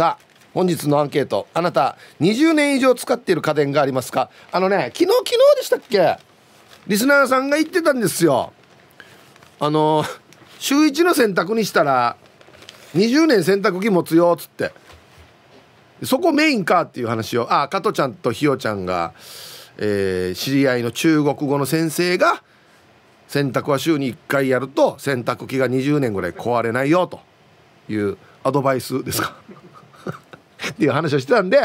さあ本日のアンケートあなた20年以上使っている家電がありますかあのね昨日昨日でしたっけリスナーさんが言ってたんですよあの週1の洗濯にしたら20年洗濯機持つよっつってそこメインかっていう話をあ加トちゃんとひよちゃんが、えー、知り合いの中国語の先生が洗濯は週に1回やると洗濯機が20年ぐらい壊れないよというアドバイスですかっていう話をしてたんで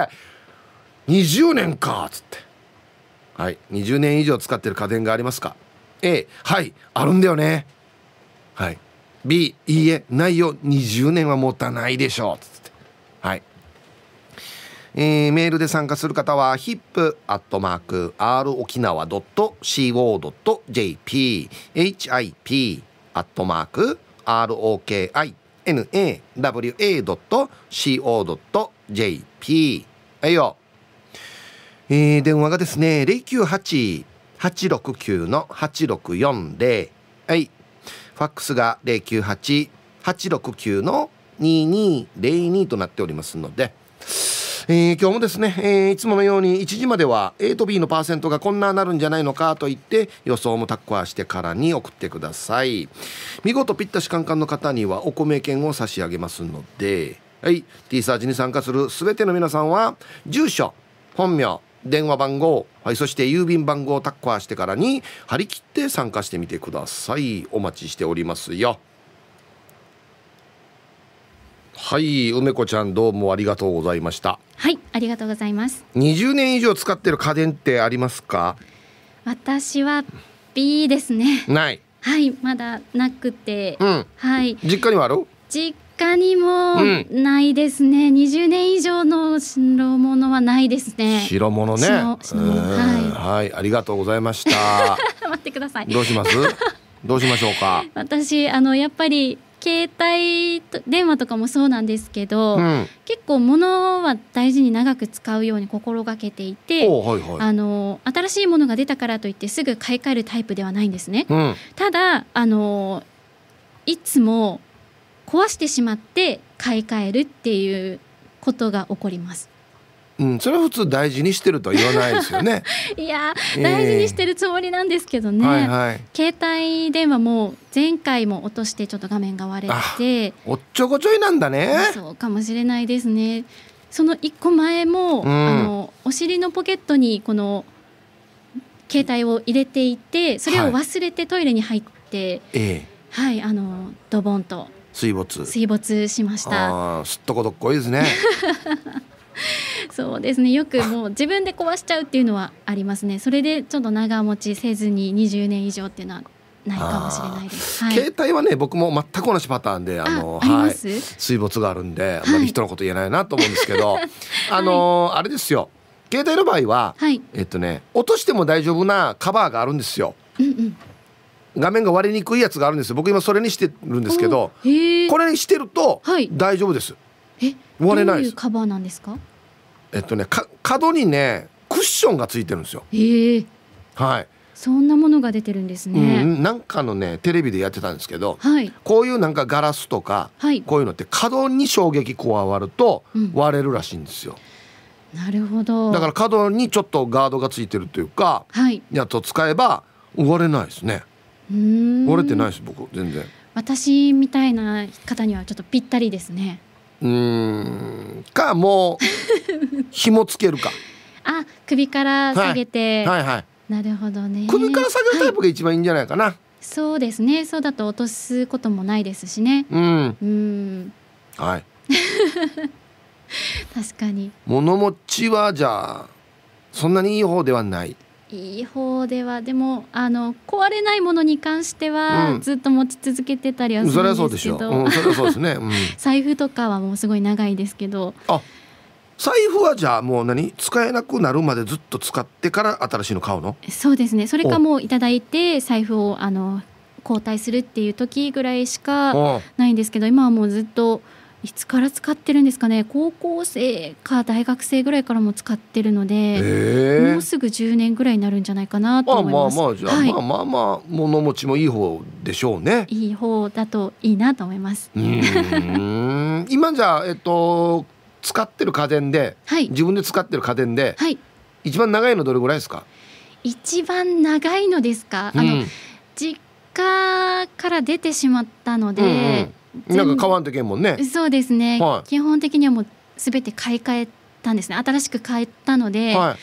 20年かっつってはい20年以上使ってる家電がありますか A はいあるんだよねはい B いいえないよ20年は持たないでしょうっつってはいえー、メールで参加する方は hip.rokinawa.co.jp hip.rokinawa.co.jp JP はいよ、えー、電話がですね098869の8640はいファックスが098869の2202となっておりますので、えー、今日もですね、えー、いつものように1時までは A と B のパーセントがこんななるんじゃないのかと言って予想もタッコアしてからに送ってください見事ぴったしカンカンの方にはお米券を差し上げますのではい T サージに参加するすべての皆さんは住所本名電話番号、はい、そして郵便番号をタッカーしてからに張り切って参加してみてくださいお待ちしておりますよはい梅子ちゃんどうもありがとうございましたはいありがとうございます20年以上使ってる家電ってありますか私は B ですねないはいまだなくて、うん、はい実家にはある実家他にもないですね、うん、20年以上の新白物はないですね白物ねはい、はい、ありがとうございました 待ってくださいどうします どうしましょうか私あのやっぱり携帯電話とかもそうなんですけど、うん、結構物は大事に長く使うように心がけていて、はいはい、あの新しいものが出たからといってすぐ買い替えるタイプではないんですね。うん、ただあのいつも壊してしまって買い替えるっていうことが起こります。うん、それは普通大事にしてるとは言わないですよね。いや、えー、大事にしてるつもりなんですけどね、はいはい、携帯電話も前回も落としてちょっと画面が割れておっちょこちょいなんだねそうかもしれないですねその一個前も、うん、あのお尻のポケットにこの携帯を入れていてそれを忘れてトイレに入って、はい、はい、あのドボンと水没水没しましたすっとこどっこいですね そうですねよくもう自分で壊しちゃうっていうのはありますねそれでちょっと長持ちせずに20年以上っていうのはないかもしれないです、はい、携帯はね僕も全く同じパターンであのはい、水没があるんであんまり人のこと言えないなと思うんですけど、はい、あのあれですよ携帯の場合は、はい、えっとね落としても大丈夫なカバーがあるんですよ、うんうん、画面が割れにくいやつがあるんです僕今それにしてるんですけどこれにしてると大丈夫です、はい、割れないですカバーなんですかえっとねか角にねクッションがついてるんですよはいそんなものが出てるんですね、うん、なんかのねテレビでやってたんですけど、はい、こういうなんかガラスとか、はい、こういうのって角に衝撃加わると割れるらしいんですよ、うん、なるほどだから角にちょっとガードがついてるというか、はい、やつを使えば割れないですね折れてないです僕全然私みたいな方にはちょっとぴったりですねうんかもう 紐つけるかあ首から下げて、はい、はいはいなるほどね首から下げるタイプが一番いいんじゃないかな、はい、そうですねそうだと落とすこともないですしねうんうんはい 確かに物持ちはじゃあそんなにいい方ではないいい方ではでもあの壊れないものに関しては、うん、ずっと持ち続けてたりはするんですけど、うそれはそうですね、うん、財布とかはもうすごい長いですけどあ財布はじゃあもう何使えなくなるまでずっと使ってから新しいの買うのそうですねそれかもういただいて財布をあの交代するっていう時ぐらいしかないんですけど今はもうずっといつから使ってるんですかね高校生か大学生ぐらいからも使ってるので、えー、もうすぐ10年ぐらいになるんじゃないかなと思います、まあまあまあ、はい、まあまあまあ物持ちもいい方でしょうねいい方だといいなと思います 今じゃえっと使ってる家電で、はい、自分で使ってる家電で、はい、一番長いのどれぐらいですか一番長いのですか、うん、あの実家から出てしまったので、うんうんなんか買わんといけんもんねそうですね、はい、基本的にはもう全て買い替えたんですね新しく買えたので、は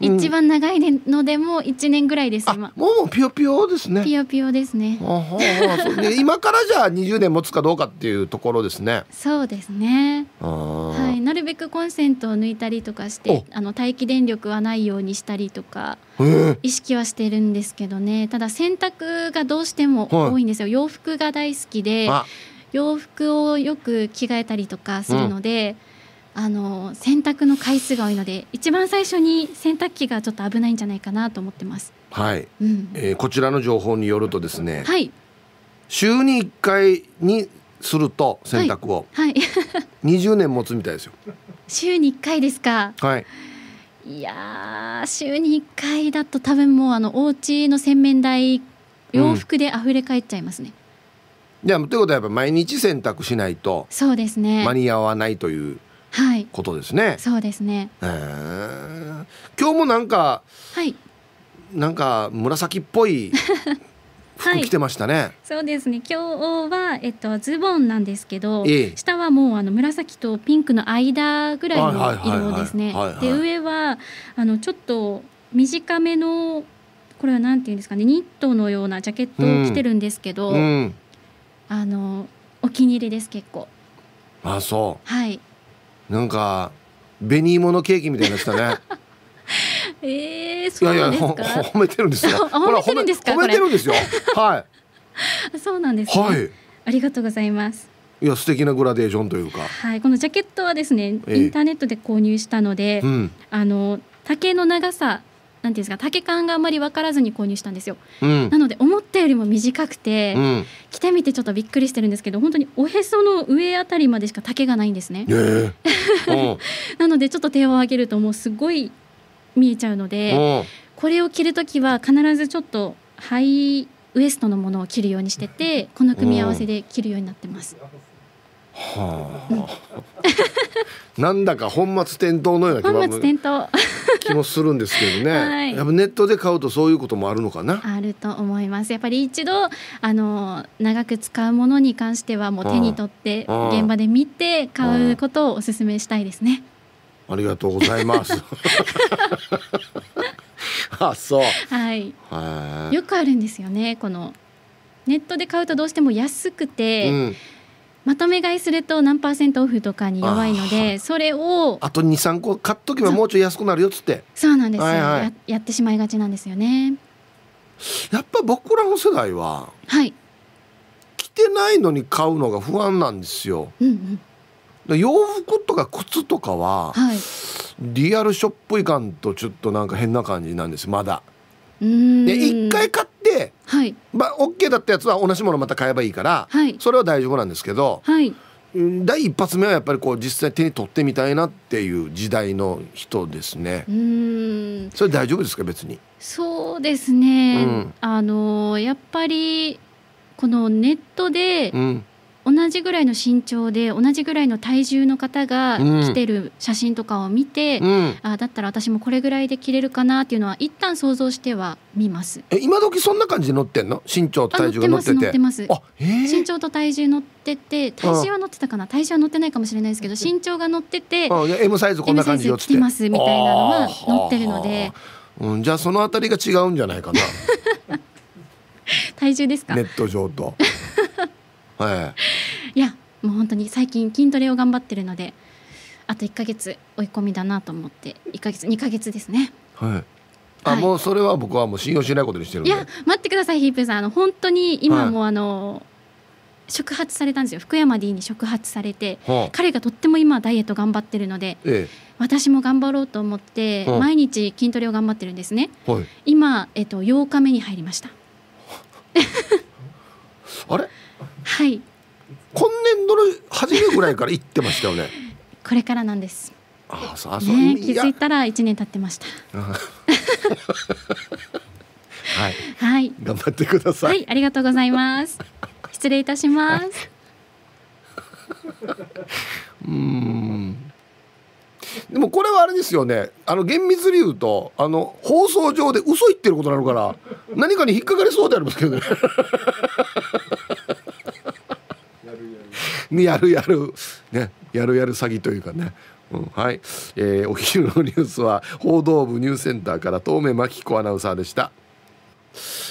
い、一番長いのでも1年ぐらいです、今もうピヨピヨですねピヨピヨですね 今からじゃあ20年持つかどうかっていうところですねそうですねはい、なるべくコンセントを抜いたりとかしてあの待機電力はないようにしたりとか意識はしてるんですけどねただ洗濯がどうしても多いんですよ、はい、洋服が大好きで洋服をよく着替えたりとかするので、うん、あの洗濯の回数が多いので一番最初に洗濯機がちょっと危ないんじゃないかなと思ってます。はい、うん、えー、こちらの情報によるとですね、はい、週に1回にすると洗濯を、はいはい、20 年持つみたいですよ。週に1回ですか、はい、いや週に1回だと多分もうあのお家の洗面台洋服で溢れ返っちゃいますね。うんじゃあということはやっぱ毎日洗濯しないとそうですね間に合わないということですね。そうですね、え今日もなんか、はい、なんか紫っぽい はい、着てましたね。そうですね。今日はえっとズボンなんですけど、下はもうあの紫とピンクの間ぐらいの色ですね。で上はあのちょっと短めのこれはなんていうんですかねニットのようなジャケットを着てるんですけど。うんうんあのお気に入りです結構あそうはいなんか紅芋のケーキみたいなしたね えー、そうなんですかいやいや褒めてるんですよ 褒めてるんですか褒めてるんですよはい そうなんです、ね、はいありがとうございますいや素敵なグラデーションというかはいこのジャケットはですね、インターネットで購入したので、うん、あの丈の長さなんていうんですか丈感があんまり分からずに購入したんですよ、うん、なので思ったよりも短くて、うん、着てみてちょっとびっくりしてるんですけど本当におへその上あたりまでしか丈がないんですね、えー、なのでちょっと手を挙げるともうすごい見えちゃうのでこれを着る時は必ずちょっとハイウエストのものを着るようにしててこの組み合わせで着るようになってますはあなんだか本末転倒のような気本末転倒気もするんですけどね、はい、やっぱネットで買うとそういうこともあるのかなあると思いますやっぱり一度あの長く使うものに関してはもう手に取って現場で見て買うことをお勧めしたいですねありがとうございます あそうはいよくあるんですよねこのネットで買うとどうしても安くて、うんまとめ買いすると何パーセントオフとかに弱いのでそれをあと23個買っとけばもうちょい安くなるよっつってそうなんですよ、はいはい、ややってしまいがちなんですよねやっぱ僕らの世代ははい着てないのに買うのが不安なんですよ、うんうん、洋服とか靴とかは、はい、リアルショップいかんとちょっとなんか変な感じなんですまだで一回買っはい、まあ OK だったやつは同じものまた買えばいいから、はい、それは大丈夫なんですけど、はい、第一発目はやっぱりこう実際手に取ってみたいなっていう時代の人ですね。うんそれ大丈夫ですか別にそうですね、うん、あのやっぱりこのネットで、うん同じぐらいの身長で同じぐらいの体重の方が来てる写真とかを見て、うん、あだったら私もこれぐらいで着れるかなっていうのは一旦想像しては見ますえ今時そんな感じで乗ってんの身長と体重が乗ってててます身長と体重乗ってて体重は乗ってたかな体重は乗ってないかもしれないですけど身長が乗っててああ M サイズこんな感じで着てますみたいなのは乗ってるので、うん、じゃあそのあたりが違うんじゃないかな 体重ですかネット上とい、いやもう本当に最近筋トレを頑張ってるのであと1か月追い込みだなと思って1か月2か月ですねはいあ、はい、もうそれは僕はもう信用しないことにしてるいや待ってくださいヒープさんあの本当に今もあの、はい触発されたんですよ福山 D に触発されて、はあ、彼がとっても今ダイエット頑張ってるので、ええ、私も頑張ろうと思って、はあ、毎日筋トレを頑張ってるんですね、はい、今、えっと、8日目に入りました あれはい今年度の初めぐらいから行ってましたよね これからなんですあそうあそう、ね、気づいたら一年経ってました はい、はい、頑張ってください、はい、ありがとうございます失礼いたします うんでもこれはあれですよねあの厳密に言うとあの放送上で嘘言ってることなるから何かに引っかかりそうでありますけどねやるやる、ね、やるやる詐欺というかね。うん、はい、えー、お昼のニュースは報道部ニュースセンターから東明真紀子アナウンサーでした。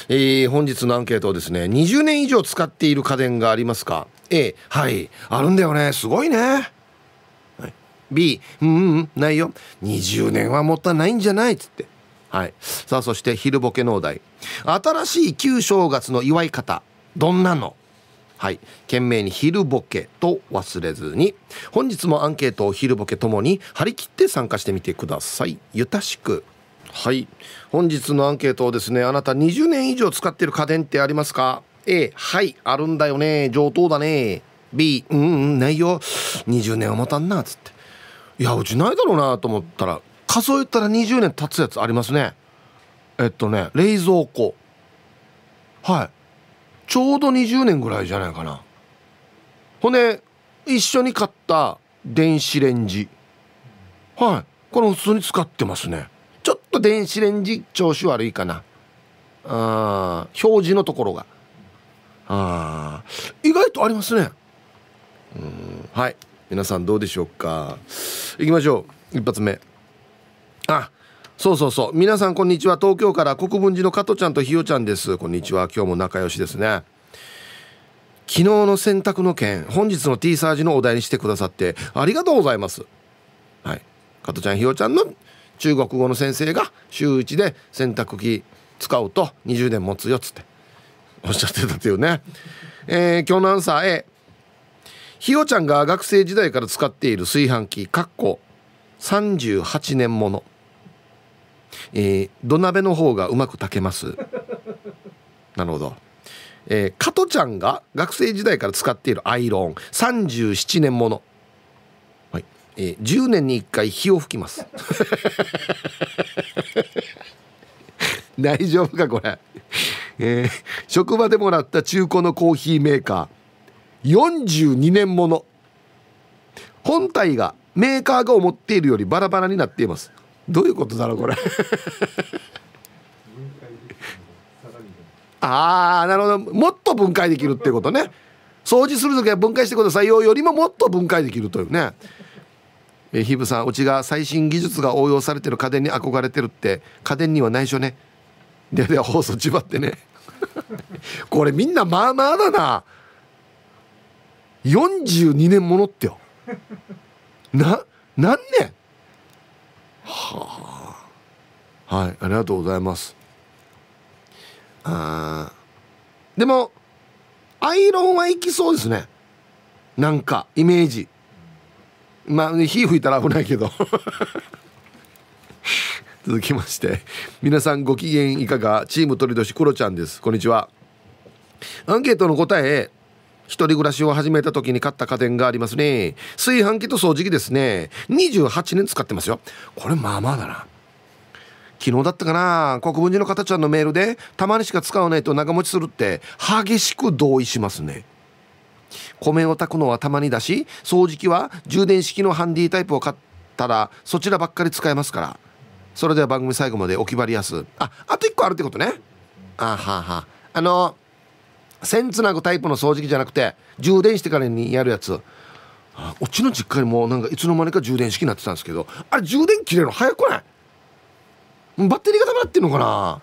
えー、本日のアンケートですね20年以上使っている家電がありますか A はいあるんだよねすごいね、はい、B うん、うん、ないよ20年はもったいないんじゃないっつってはいさあそして昼ボケ農大新しい旧正月の祝い方どんなのはい。懸命に昼ボケと忘れずに、本日もアンケートを昼ボケともに張り切って参加してみてください。ゆたしく。はい。本日のアンケートをですね、あなた20年以上使ってる家電ってありますか ?A、はい、あるんだよね。上等だね。B、うん、うん、ないよ。20年は持たんな、つって。いや、うちないだろうなと思ったら、数えたら20年経つやつありますね。えっとね、冷蔵庫。はい。ちょうど20年ぐらいじゃないかなほね一緒に買った電子レンジはいこれ普通に使ってますねちょっと電子レンジ調子悪いかなあ表示のところがあ意外とありますねうんはい皆さんどうでしょうかいきましょう一発目あそうそうそう皆さんこんにちは東京から国分寺の加トちゃんとひよちゃんですこんにちは今日も仲良しですね昨日の洗濯の件本日の T サージのお題にしてくださってありがとうございますはい加トちゃんひよちゃんの中国語の先生が週1で洗濯機使うと20年持つよっつっておっしゃってたというね、えー、今日のアンサー A ひよちゃんが学生時代から使っている炊飯器かっこ38年ものえー、土鍋の方がうまく炊けますなるほどえー、加トちゃんが学生時代から使っているアイロン37年もの、はいえー、10年に1回火を吹きます 大丈夫かこれ、えー、職場でもらった中古のコーヒーメーカー42年もの本体がメーカーが思っているよりバラバラになっていますどういうことだろうこれああなるほどもっと分解できるってことね掃除する時は分解してくださいよよりももっと分解できるというねえひぶさんうちが最新技術が応用されてる家電に憧れてるって家電には内緒ねでは放送ちばってね これみんなまあまあだな42年ものってよな何年はあはいありがとうございますあでもアイロンはいきそうですねなんかイメージまあ火吹いたら危ないけど 続きまして皆さんご機嫌いかがチーム鳥年クロちゃんですこんにちはアンケートの答え一人暮らしを始めた時に買った家電がありますね。炊飯器と掃除機ですね。28年使ってますよ。これまあまあだな。昨日だったかな国分寺の方ちゃんのメールでたまにしか使わないと長持ちするって激しく同意しますね。米を炊くのはたまにだし掃除機は充電式のハンディタイプを買ったらそちらばっかり使えますからそれでは番組最後までお決まりやすああと1個あるってことねあははあのー線つなぐタイプの掃除機じゃなくて充電してからにやるやつうちの実家にもなんかいつの間にか充電式になってたんですけどあれ充電切れるの早くないバッテリーがダメだってんのかな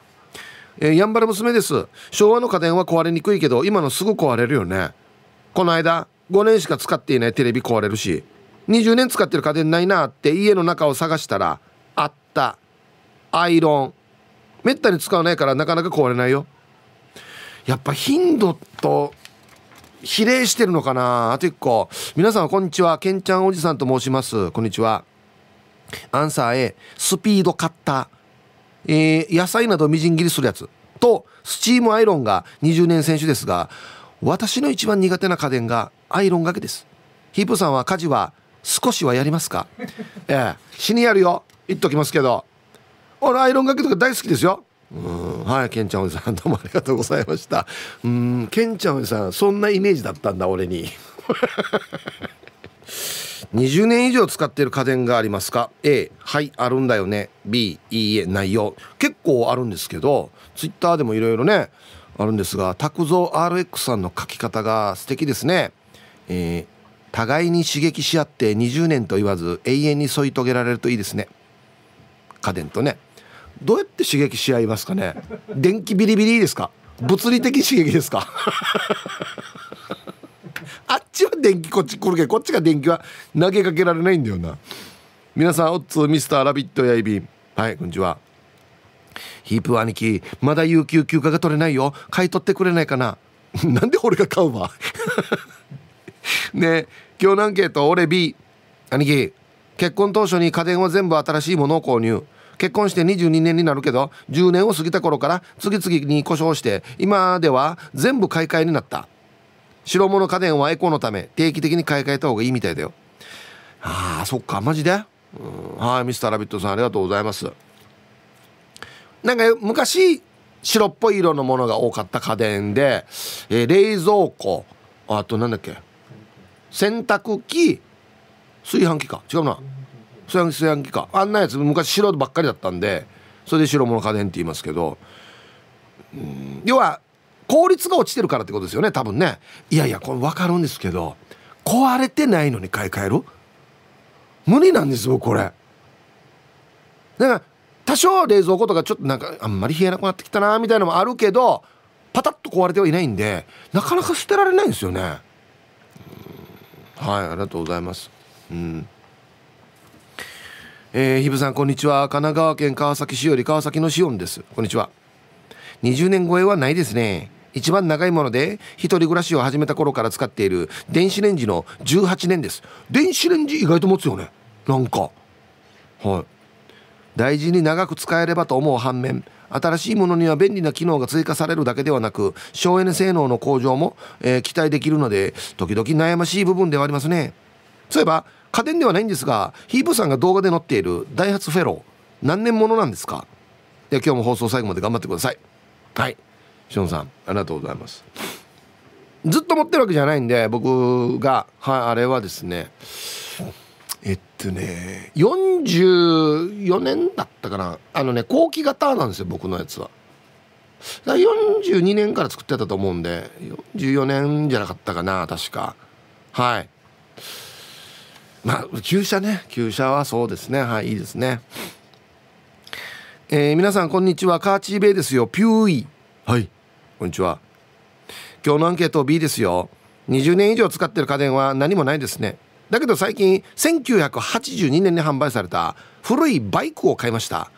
えー、やんばる娘です昭和の家電は壊れにくいけど今のすぐ壊れるよねこの間5年しか使っていないテレビ壊れるし20年使ってる家電ないなって家の中を探したらあったアイロンめったに使わないからなかなか壊れないよやっぱ頻度と比例してるのかなあと1個皆さんこんにちはけんちゃんおじさんと申しますこんにちはアンサー A スピードカッター、えー、野菜などみじん切りするやつとスチームアイロンが20年選手ですが私の一番苦手な家電がアイロンがけですヒープさんは家事は少しはやりますか ええ死にやるよ言っときますけど俺アイロンがけとか大好きですようんはい、ケンちゃんおじさん、どうもありがとうございました。うん、ケンちゃんおじさん、そんなイメージだったんだ、俺に。20 年以上使っている家電がありますか A はいあるんだよね B いいえ内容。結構あるんですけどツイッターでもいろいろねあるんですが拓蔵 RX さんの書き方が素敵ですね、えー、互いに刺激し合って20年と言わず永遠に添い遂げられるといいですね家電とねどうやって刺激し合いますかね電気ビリビリですか物理的刺激ですか あっちは電気こっち来るけどこっちが電気は投げかけられないんだよな皆さんオッツミスターラビットやいビんはいこんにちはヒープ兄貴まだ有給休暇が取れないよ買い取ってくれないかな なんで俺が買うわ ね今日のアンケート俺 B 兄貴結婚当初に家電は全部新しいものを購入結婚して22年になるけど10年を過ぎた頃から次々に故障して今では全部買い替えになった白物家電はエコのため定期的に買い替えた方がいいみたいだよああそっかマジではいミスターラビットさんありがとうございますなんか昔白っぽい色のものが多かった家電で、えー、冷蔵庫あとなんだっけ洗濯機炊飯器か違うな素焼き素焼きかあんなやつ昔白ばっかりだったんでそれで白物家電って言いますけど要は効率が落ちてるからってことですよね多分ねいやいやこれ分かるんですけど壊れてないのに買い替える無理なんですよこれだから多少冷蔵庫とかちょっとなんかあんまり冷えなくなってきたなみたいなのもあるけどパタッと壊れてはいないんでなかなか捨てられないんですよねはいありがとうございますうんえー、ひぶさんこんにちは神奈川県川崎市より川崎のしおんですこんにちは20年超えはないですね一番長いもので一人暮らしを始めた頃から使っている電子レンジの18年です電子レンジ意外と持つよねなんかはい大事に長く使えればと思う反面新しいものには便利な機能が追加されるだけではなく省エネ性能の向上も、えー、期待できるので時々悩ましい部分ではありますねそういえば家電ではないんですがヒープさんが動画で載っているダイハツフェロー何年ものなんですかいや今日も放送最後まで頑張ってくださいはいしおんさんありがとうございますずっと持ってるわけじゃないんで僕が、はい、あれはですねえっとね44年だったかなあのね後期型なんですよ僕のやつはだ42年から作ってたと思うんで44年じゃなかったかな確かはいまあ旧車ね旧車はそうですねはいいいですねえー、皆さんこんにちはカーチーベイですよピューイはいこんにちは今日のアンケート B ですよ20年以上使ってる家電は何もないですねだけど最近1982年に販売された古いバイクを買いました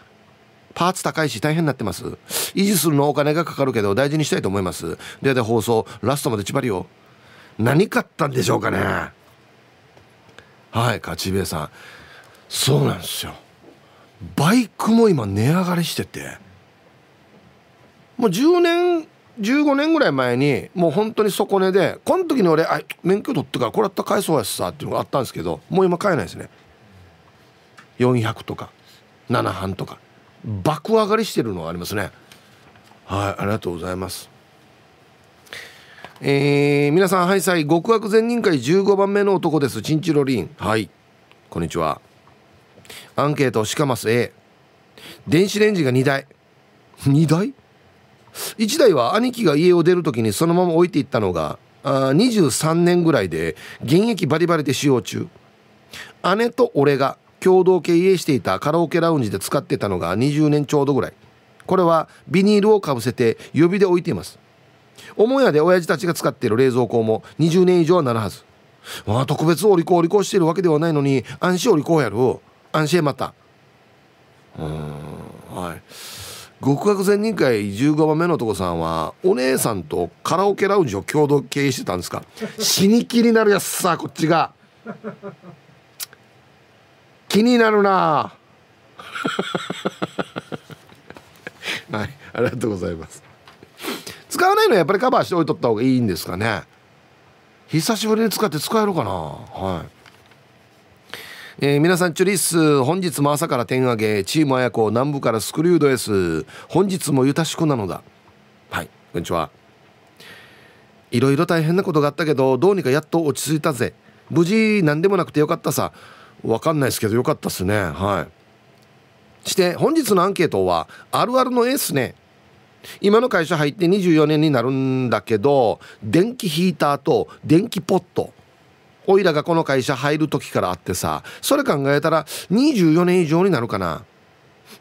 パーツ高いし大変になってます維持するのお金がかかるけど大事にしたいと思いますでで放送ラストまで縛りを何買ったんでしょうかねはい勝ち兵衛さんそうなんですよバイクも今値上がりしててもう10年15年ぐらい前にもう本当に底値でこの時に俺あ免許取ってからこれやったらえそうやしさっていうのがあったんですけどもう今買えないですね400とか7半とか爆上がりしてるのはありますねはいありがとうございますえー、皆さんハイサイ極悪善人会15番目の男ですチンチロリンはいこんにちはアンケートしかます A 電子レンジが2台2台 ?1 台は兄貴が家を出る時にそのまま置いていったのがあ23年ぐらいで現役バリバリで使用中姉と俺が共同経営していたカラオケラウンジで使ってたのが20年ちょうどぐらいこれはビニールをかぶせて指で置いています母屋で親父たちが使っている冷蔵庫も20年以上はなるはずまあ特別お利口お利口してるわけではないのに安心お利口やる安心またうんはい極悪善任会15番目のとこさんはお姉さんとカラオケラウンジを共同経営してたんですか死に気になるやつさこっちが気になるな はいありがとうございます使わないのはやっぱりカバーしておいとった方がいいんですかね久しぶりに使って使えるかなはいえー、皆さんチュリス本日も朝から点上げチーム綾子南部からスクリュードエス本日もゆたしくなのだはいこんにちはいろいろ大変なことがあったけどどうにかやっと落ち着いたぜ無事何でもなくてよかったさわかんないですけどよかったっすねはいして本日のアンケートはあるあるのエースね今の会社入って24年になるんだけど電気ヒーターと電気ポットおいらがこの会社入る時からあってさそれ考えたら24年以上になるかな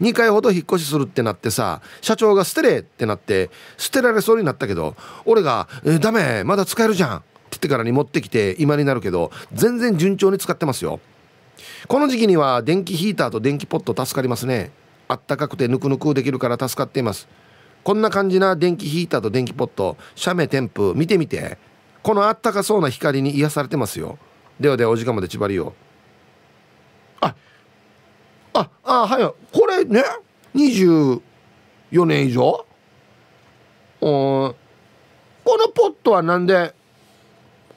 2回ほど引っ越しするってなってさ社長が捨てれってなって捨てられそうになったけど俺が「ダメまだ使えるじゃん」って言ってからに持ってきて今になるけど全然順調に使ってますよこの時期には電気ヒーターと電気ポット助かりますねあったかくてぬくぬくできるから助かっていますこんな感じな電気ヒーターと電気ポット写メ添付見てみてこのあったかそうな光に癒されてますよではではお時間までちばりよあああはいこれね24年以上うんこのポットはなんで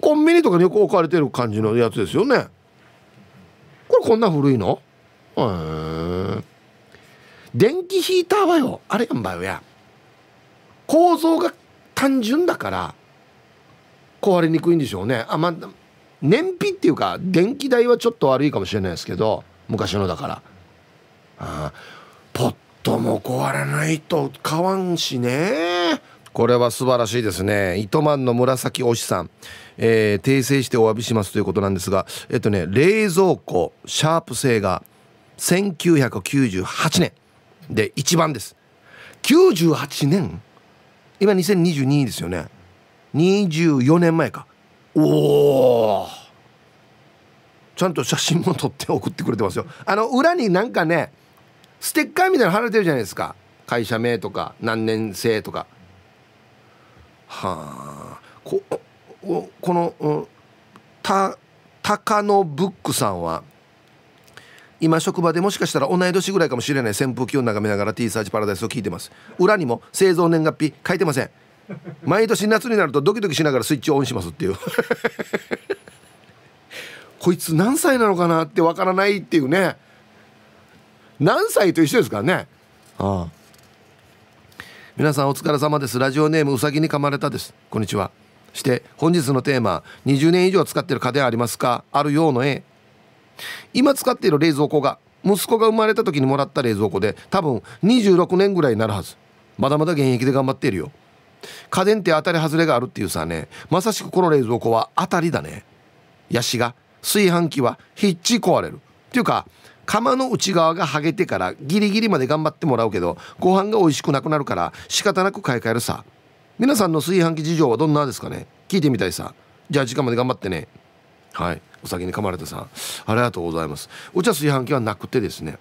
コンビニとかによく置かれてる感じのやつですよねこれこんな古いのうん電気ヒーターはよあれやんばよや構造が単純だから壊れにくいんでしょうねあまあ燃費っていうか電気代はちょっと悪いかもしれないですけど昔のだからあポットも壊れないと買わんしねこれは素晴らしいですね糸満の紫推しさん、えー、訂正してお詫びしますということなんですがえっとね冷蔵庫シャープ製が1998年で一番です98年今2022ですよね24年前かおおちゃんと写真も撮って送ってくれてますよあの裏になんかねステッカーみたいなの貼られてるじゃないですか会社名とか何年生とかはあここの、うた高野ブックさんは今職場でもしかしたら同い年ぐらいかもしれない扇風機を眺めながら T サーチパラダイスを聞いてます裏にも製造年月日書いてません 毎年夏になるとドキドキしながらスイッチをオンしますっていう こいつ何歳なのかなってわからないっていうね何歳と一緒ですからねああ皆さんお疲れ様ですラジオネームうさぎに噛まれたですこんにちはして本日のテーマ20年以上使ってる家電ありますかあるようの A 今使っている冷蔵庫が息子が生まれた時にもらった冷蔵庫で多分26年ぐらいになるはずまだまだ現役で頑張っているよ家電って当たり外れがあるっていうさねまさしくこの冷蔵庫は当たりだねヤシが炊飯器はひっち壊れるっていうか釜の内側がはげてからギリギリまで頑張ってもらうけどご飯が美味しくなくなるから仕方なく買い替えるさ皆さんの炊飯器事情はどんなですかね聞いてみたいさじゃあ時間まで頑張ってねはいお酒に噛まれたさんありがとうございますうちは炊飯器はなくてですね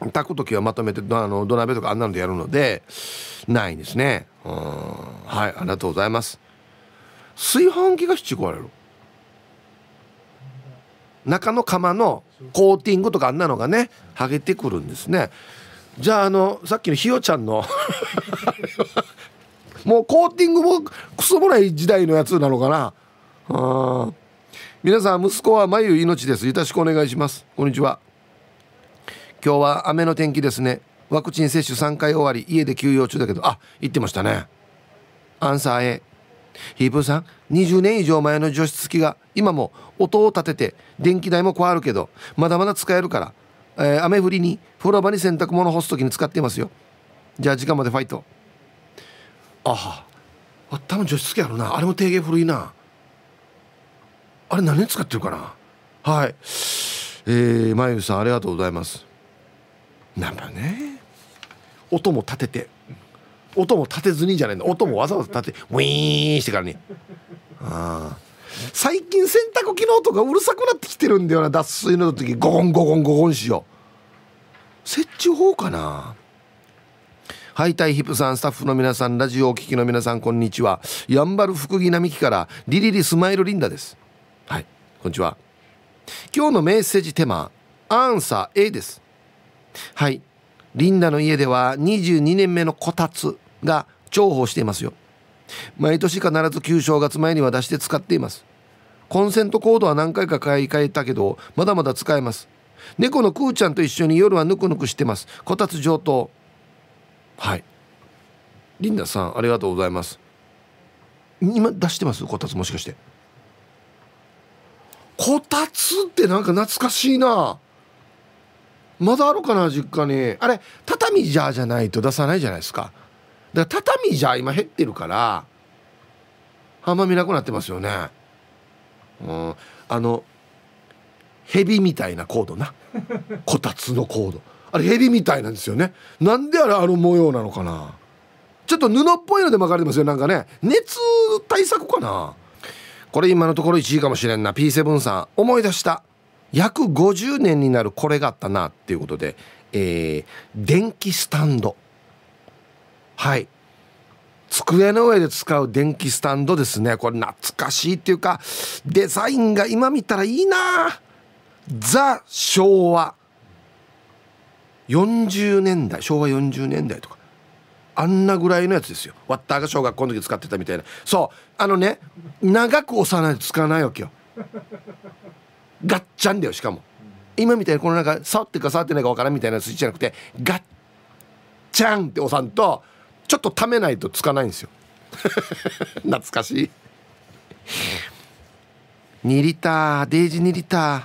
炊く時はまとめてあの土鍋とかあんなのでやるのでないですねうんはいありがとうございます炊飯器が七壊れる中の釜のコーティングとかあんなのがね剥げてくるんですねじゃああのさっきのひよちゃんの もうコーティングもクソもない時代のやつなのかなうん皆さん息子は眉命ですよろしくお願いしますこんにちは今日は雨の天気ですねワクチン接種3回終わり家で休養中だけどあ言ってましたねアンサー A ヒープーさん20年以上前の除湿機が今も音を立てて電気代も変わるけどまだまだ使えるから、えー、雨降りに風呂場に洗濯物干す時に使ってますよじゃあ時間までファイトああ多分除湿機あるなあれも低減古いなあれ何年使ってるかなはいえー、まゆさんありがとうございますなんかね音も立てて音も立てずにじゃないの音もわざわざ立てウィーンしてからにああ最近洗濯機の音がうるさくなってきてるんだよな脱水の時ゴゴンゴゴンゴゴンしよう設置法かなハイタイヒップさんスタッフの皆さんラジオをお聴きの皆さんこんにちはやんばる福木並木からリリリスマイルリンダですはい、こんにちは。今日のメッセージテーマ、アンサー A です。はい、リンダの家では22年目のこたつが重宝していますよ。毎年必ず旧正月前には出して使っています。コンセントコードは何回か買い替えたけど、まだまだ使えます。猫のくーちゃんと一緒に夜はぬくぬくしてます。こたつ上等。はい。リンダさん、ありがとうございます。今出してますこたつもしかして。こたつってなんか懐かしいなまだあるかな実家にあれ畳じゃじゃないと出さないじゃないですかだから畳じゃ今減ってるからあんま見なくなってますよねうんあの蛇みたいなコードなこたつのコードあれ蛇みたいなんですよねなんであれあの模様なのかなちょっと布っぽいので巻かれてますよなんかね熱対策かなこれ今のところ1位かもしれんな P7 さん思い出した約50年になるこれがあったなっていうことで、えー、電気スタンドはい机の上で使う電気スタンドですねこれ懐かしいっていうかデザインが今見たらいいなザ昭和40年代昭和40年代とかあんなぐらいのやつですよワッターが小学校の時使ってたみたいなそうあのね長く押さないと使わないわけよガッチャンだよしかも今みたいにこのなんか触ってか触ってないかわからんみたいなスイッチじゃなくてガッチャンって押さんとちょっとためないとつかないんですよ 懐かしい2リターデージ2リター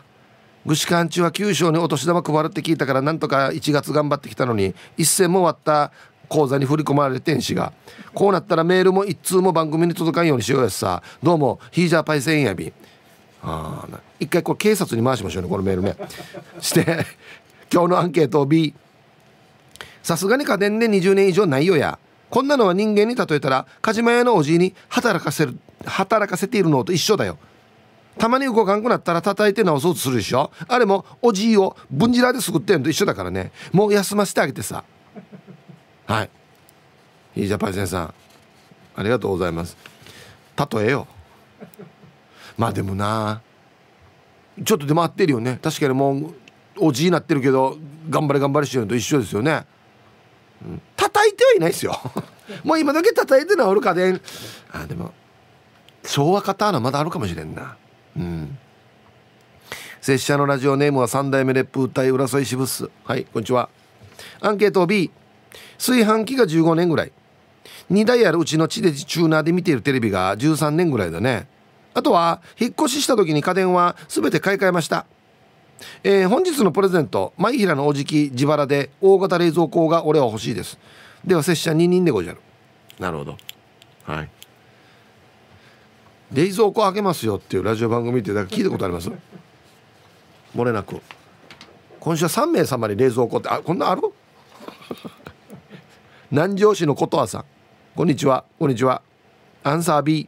具志貫中は九州にお年玉配るって聞いたからなんとか1月頑張ってきたのに一銭も割った口座に振り込まれてんしがこうなったらメールも一通も番組に届かんようにしようやしさどうもヒージャーパイセンやびあ一回これ警察に回しましょうねこのメールね して今日のアンケートを B さすがに家電で20年以上ないよやこんなのは人間に例えたらジマ屋のおじいに働かせる働かせているのと一緒だよたまに動かんくなったら叩いて直そうとするでしょあれもおじいをぶんじらですくってんのと一緒だからねもう休ませてあげてさはいいいじゃパイセンさんありがとうございます例えよまあでもなちょっとでもってるよね確かにもうおじいになってるけど頑張れ頑張れしてると一緒ですよね、うん、叩いてはいないですよ もう今だけ叩いて治る家電あでも昭和型のまだあるかもしれんなうん拙者のラジオネームは三代目烈風隊浦添支部っすはいこんにちはアンケート B 炊飯器が15年ぐらい2台あるうちの地でチューナーで見ているテレビが13年ぐらいだねあとは引っ越しした時に家電は全て買い替えましたえー、本日のプレゼント舞平のおじき自腹で大型冷蔵庫が俺は欲しいですでは拙者2人でごじゃるなるほどはい冷蔵庫開けますよっていうラジオ番組ってだ聞いたことあります漏れなく今週は3名様に冷蔵庫ってあこんなある南城市のことわさんこんにちはこんにちはアンサー B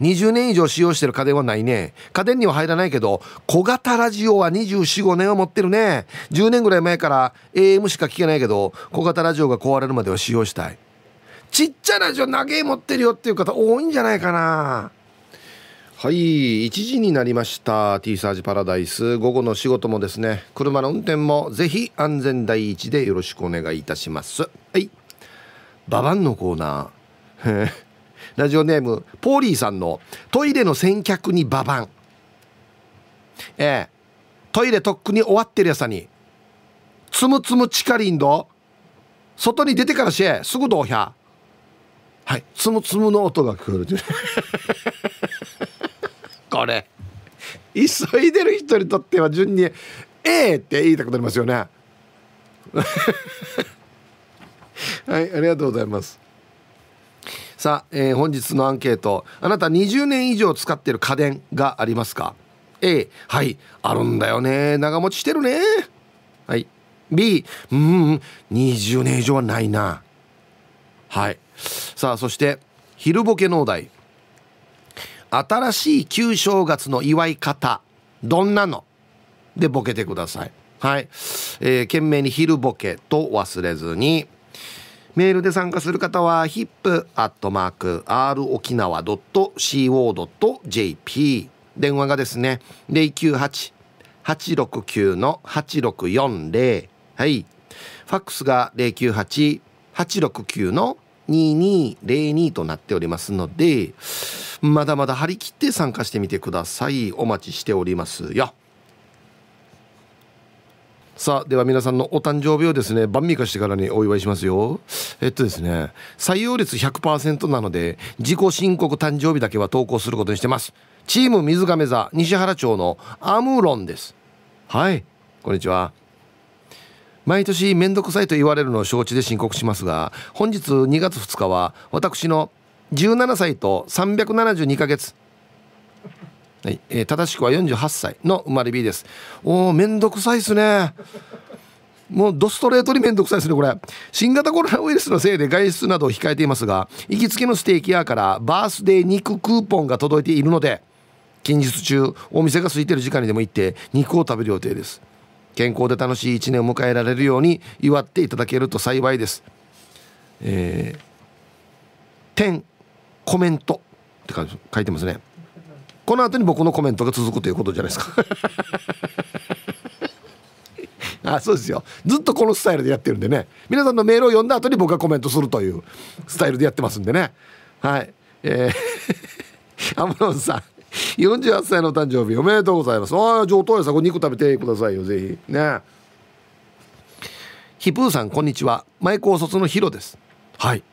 20年以上使用してる家電はないね。家電には入らないけど、小型ラジオは24、5年は持ってるね。10年ぐらい前から AM しか聞けないけど、小型ラジオが壊れるまでは使用したい。ちっちゃいラジオ長え持ってるよっていう方多いんじゃないかな。はい1時になりました T サージパラダイス午後の仕事もですね車の運転もぜひ安全第一でよろしくお願いいたしますはいババンのコーナー ラジオネームポーリーさんのトイレの先客にババンええトイレとっくに終わってるやさにつむつむチカリンド外に出てからしえすぐどうひゃはいつむつむの音が聞こえるこれ急いでる人にとっては順に「ええって言いたくなりますよね はいありがとうございますさあ、えー、本日のアンケートあなた20年以上使ってる家電がありますか A はいあるんだよね長持ちしてるねはい B うん20年以上はないなはいさあそして昼ボケ農大新しい旧正月の祝い方どんなのでボケてくださいはい、えー、懸命に昼ボケと忘れずにメールで参加する方は hip.rokinawa.co.jp 電話がですね098-869-8640はいファックスが098-869-8640 2202となっておりますのでまだまだ張り切って参加してみてくださいお待ちしておりますよさあでは皆さんのお誕生日をですね晩味化してからにお祝いしますよえっとですね採用率100%なので自己申告誕生日だけは投稿することにしてますチーム水亀座西原町のアムロンですはいこんにちは毎年面倒くさいと言われるのを承知で申告しますが本日2月2日は私の17歳と372ヶ月はいえー、正しくは48歳の生まれ日ですおおめんどくさいっすねもうドストレートにめんどくさいですねこれ新型コロナウイルスのせいで外出などを控えていますが行きつけのステーキ屋からバースデー肉クーポンが届いているので近日中お店が空いてる時間にでも行って肉を食べる予定です健康で楽しい一年を迎えられるように祝っていただけると幸いです。えー、点コメントって書いてますね。この後に僕のコメントが続くということじゃないですか あそうですよずっとこのスタイルでやってるんでね皆さんのメールを読んだ後に僕がコメントするというスタイルでやってますんでねはいえー、アムロンさん48歳の誕生日おめでとうございますああ上等やさこれ肉食べてくださいよぜひねひぷーさんこんにちは前高卒のヒロですはい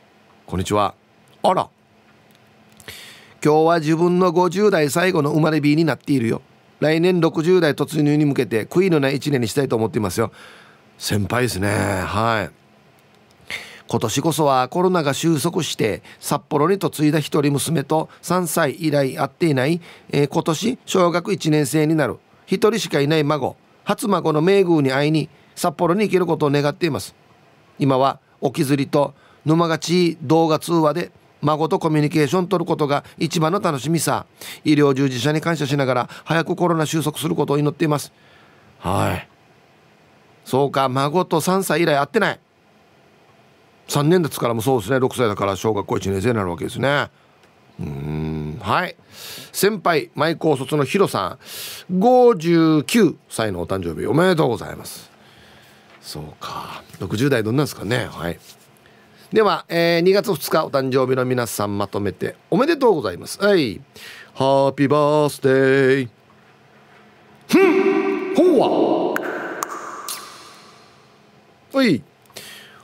こんにちはあら今日は自分の50代最後の生まれ日になっているよ来年60代突入に向けて悔いのない1年にしたいと思っていますよ先輩ですねはい今年こそはコロナが収束して札幌に嫁いだ一人娘と3歳以来会っていない、えー、今年小学1年生になる一人しかいない孫初孫の名宮に会いに札幌に行けることを願っています今は沖釣りと沼がち動画通話で孫とコミュニケーション取ることが一番の楽しみさ医療従事者に感謝しながら早くコロナ収束することを祈っていますはいそうか孫と3歳以来会ってない3年ですからもそうですね6歳だから小学校1年生になるわけですねうんはい先輩前高卒のヒロさん59歳のお誕生日おめでとうございますそうか60代どんなんですかねはいでは、えー、2月2日お誕生日の皆さんまとめておめでとうございますはいハッピーバースデーふんほうはおい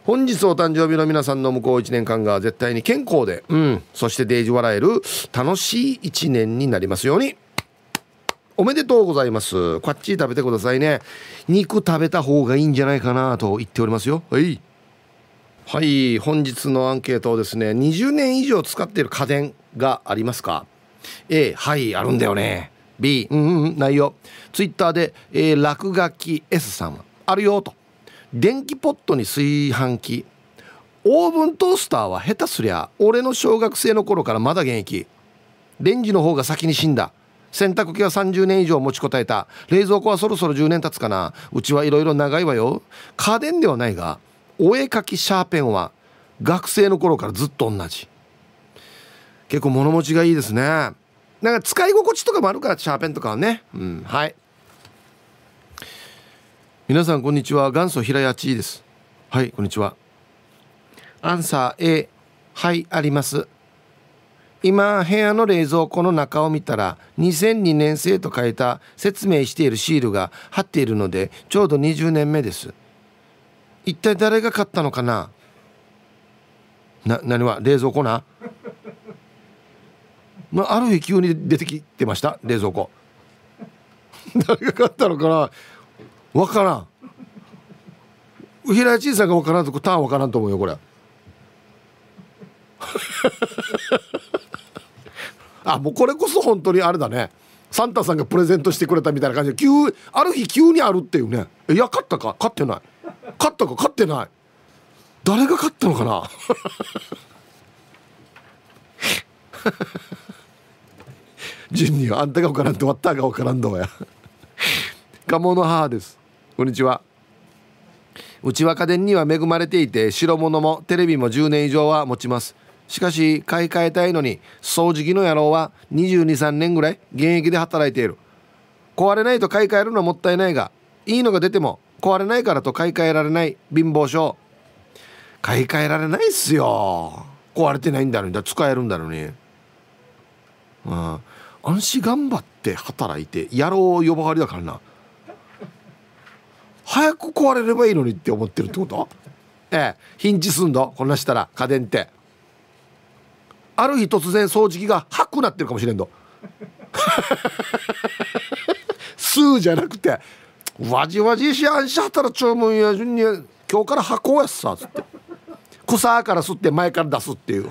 本日お誕生日の皆さんの向こう1年間が絶対に健康で、うん、そしてデイジ笑える楽しい1年になりますように。おめでとうございます。こっち食べてくださいね。肉食べた方がいいんじゃないかなと言っておりますよ。はい。はい、本日のアンケートをですね、20年以上使っている家電がありますか ?A、はい、あるんだよね。B、うんうん、ないよ。Twitter で、え落書き S さん、あるよと。電気ポットに炊飯器オーブントースターは下手すりゃ俺の小学生の頃からまだ現役レンジの方が先に死んだ洗濯機は30年以上持ちこたえた冷蔵庫はそろそろ10年経つかなうちはいろいろ長いわよ家電ではないがお絵描きシャーペンは学生の頃からずっと同じ結構物持ちがいいですねなんか使い心地とかもあるからシャーペンとかはねうんはい皆さんこんにちは元祖平屋ちですはいこんにちはアンサー A はいあります今部屋の冷蔵庫の中を見たら2002年生と書いた説明しているシールが貼っているのでちょうど20年目です一体誰が買ったのかなな何は冷蔵庫なまあ、る日急に出てきてました冷蔵庫誰が買ったのかな分からん平井さんが分からんとこターン分からんと思うよこれ あもうこれこそ本当にあれだねサンタさんがプレゼントしてくれたみたいな感じで急ある日急にあるっていうねいや勝ったか勝ってない勝ったか勝ってない誰が勝ったのかな ジュニアあんたが分からんとワッターが分からんどうや鴨 の母ですこんにちはうちは家電には恵まれていて白物もテレビも10年以上は持ちますしかし買い替えたいのに掃除機の野郎は223年ぐらい現役で働いている壊れないと買い替えるのはもったいないがいいのが出ても壊れないからと買い替えられない貧乏症買い替えられないっすよ壊れてないんだのに使えるんだのにうん安心頑張って働いて野郎呼ばわりだからな早く壊れればいいのにって思ってるってことええヒンジすんどこんなしたら家電ってある日突然掃除機が白くなってるかもしれんの スーじゃなくてわじわじしあんしゃたら注文や順に今日から箱やっさっつって草から吸って前から出すっていう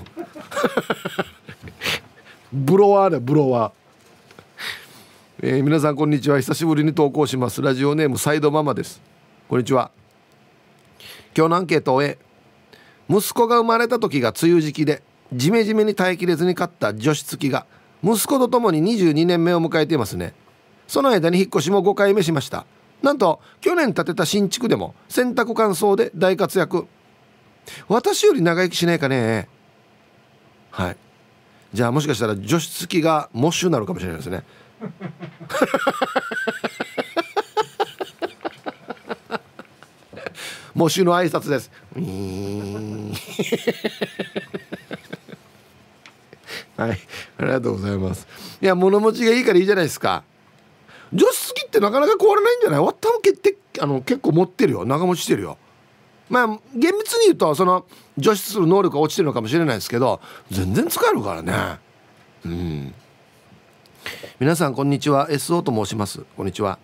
ブロワーだ、ブロワーえー、皆さんこんにちは久しぶりに投稿しますラジオネームサイドママですこんにちは今日のアンケートを終え息子が生まれた時が梅雨時期でジメジメに耐えきれずに勝った女子付きが息子と共に22年目を迎えていますねその間に引っ越しも5回目しましたなんと去年建てた新築でも洗濯乾燥で大活躍私より長生きしないかねはいじゃあもしかしたら女子付きがモッシュになるかもしれないですね 喪主の挨拶です はいありがとうございますいや物持ちがいいからいいじゃないですか女子好きってなかなか壊れないんじゃないわったのけってあの結構持ってるよ長持ちしてるよまあ厳密に言うとその除湿する能力が落ちてるのかもしれないですけど全然使えるからねうん皆さんこんにちは SO と申しますこんにちは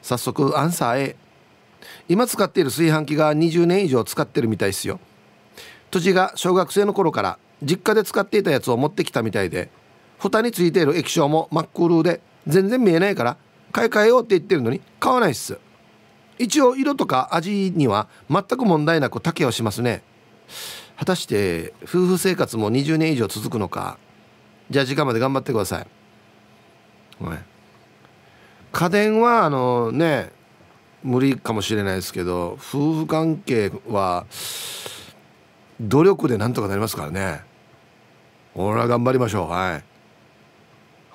早速アンサー A 今使っている炊飯器が20年以上使ってるみたいですよ土地が小学生の頃から実家で使っていたやつを持ってきたみたいで蓋についている液晶も真っ黒で全然見えないから買い替えようって言ってるのに買わないっす一応色とか味には全く問題なく竹をしますね果たして夫婦生活も20年以上続くのかじゃあ時間まで頑張ってくださいはい、家電はあのね無理かもしれないですけど夫婦関係は努力でなんとかなりますからね俺は頑張りましょうは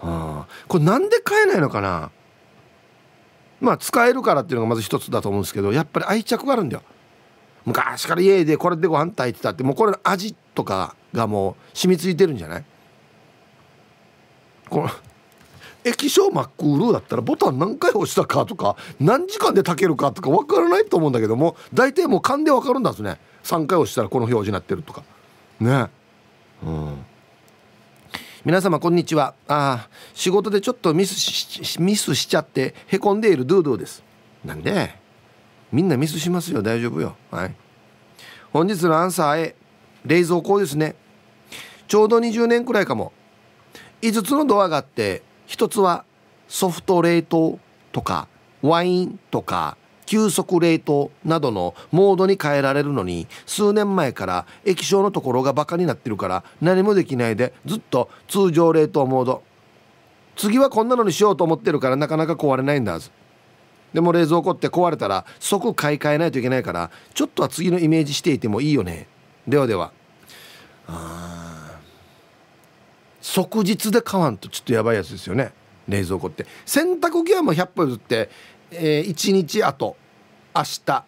い、はあ、これなんで買えないのかなまあ使えるからっていうのがまず一つだと思うんですけどやっぱり愛着があるんだよ昔から家でこれでご飯炊いてたってもうこれの味とかがもう染みついてるんじゃないこの液晶マックウルーだったらボタン何回押したかとか何時間で炊けるかとか分からないと思うんだけども大体もう勘で分かるんですね3回押したらこの表示になってるとかねうん皆様こんにちはあ仕事でちょっとミスしミスしちゃってへこんでいるドゥドゥですなんでみんなミスしますよ大丈夫よはい本日のアンサー A 冷蔵庫ですねちょうど20年くらいかも5つのドアがあって一つはソフト冷凍とかワインとか急速冷凍などのモードに変えられるのに数年前から液晶のところがバカになってるから何もできないでずっと通常冷凍モード次はこんなのにしようと思ってるからなかなか壊れないんだずでも冷蔵庫って壊れたら即買い替えないといけないからちょっとは次のイメージしていてもいいよねではではあ即日で買わんとちょっとやばいやつですよね冷蔵庫って洗濯機はもう100歩譲って、えー、1日あと明日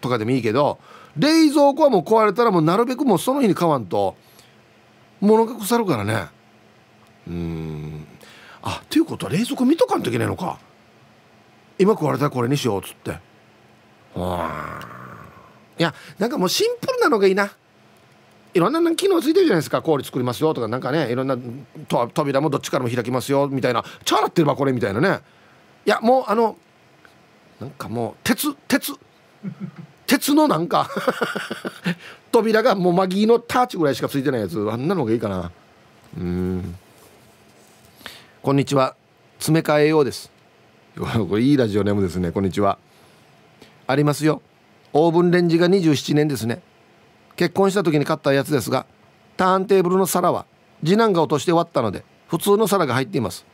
とかでもいいけど冷蔵庫はもう壊れたらもうなるべくもうその日に買わんと物が腐るからねうんあということは冷蔵庫見とかんといけないのか今壊れたらこれにしようっつっていやなんかもうシンプルなのがいいないろんな機能ついてるじゃないですか氷作りますよとかなんかねいろんな扉もどっちからも開きますよみたいなチャラってればこれみたいなねいやもうあのなんかもう鉄鉄鉄のなんか 扉がもうマギーのターチぐらいしかついてないやつあんなのがいいかなうんこんにちは詰め替えようです これいいラジオネームですねこんにちはありますよオーブンレンジが27年ですね結婚した時に買ったやつですがターンテーブルの皿は次男が落として割ったので普通の皿が入っています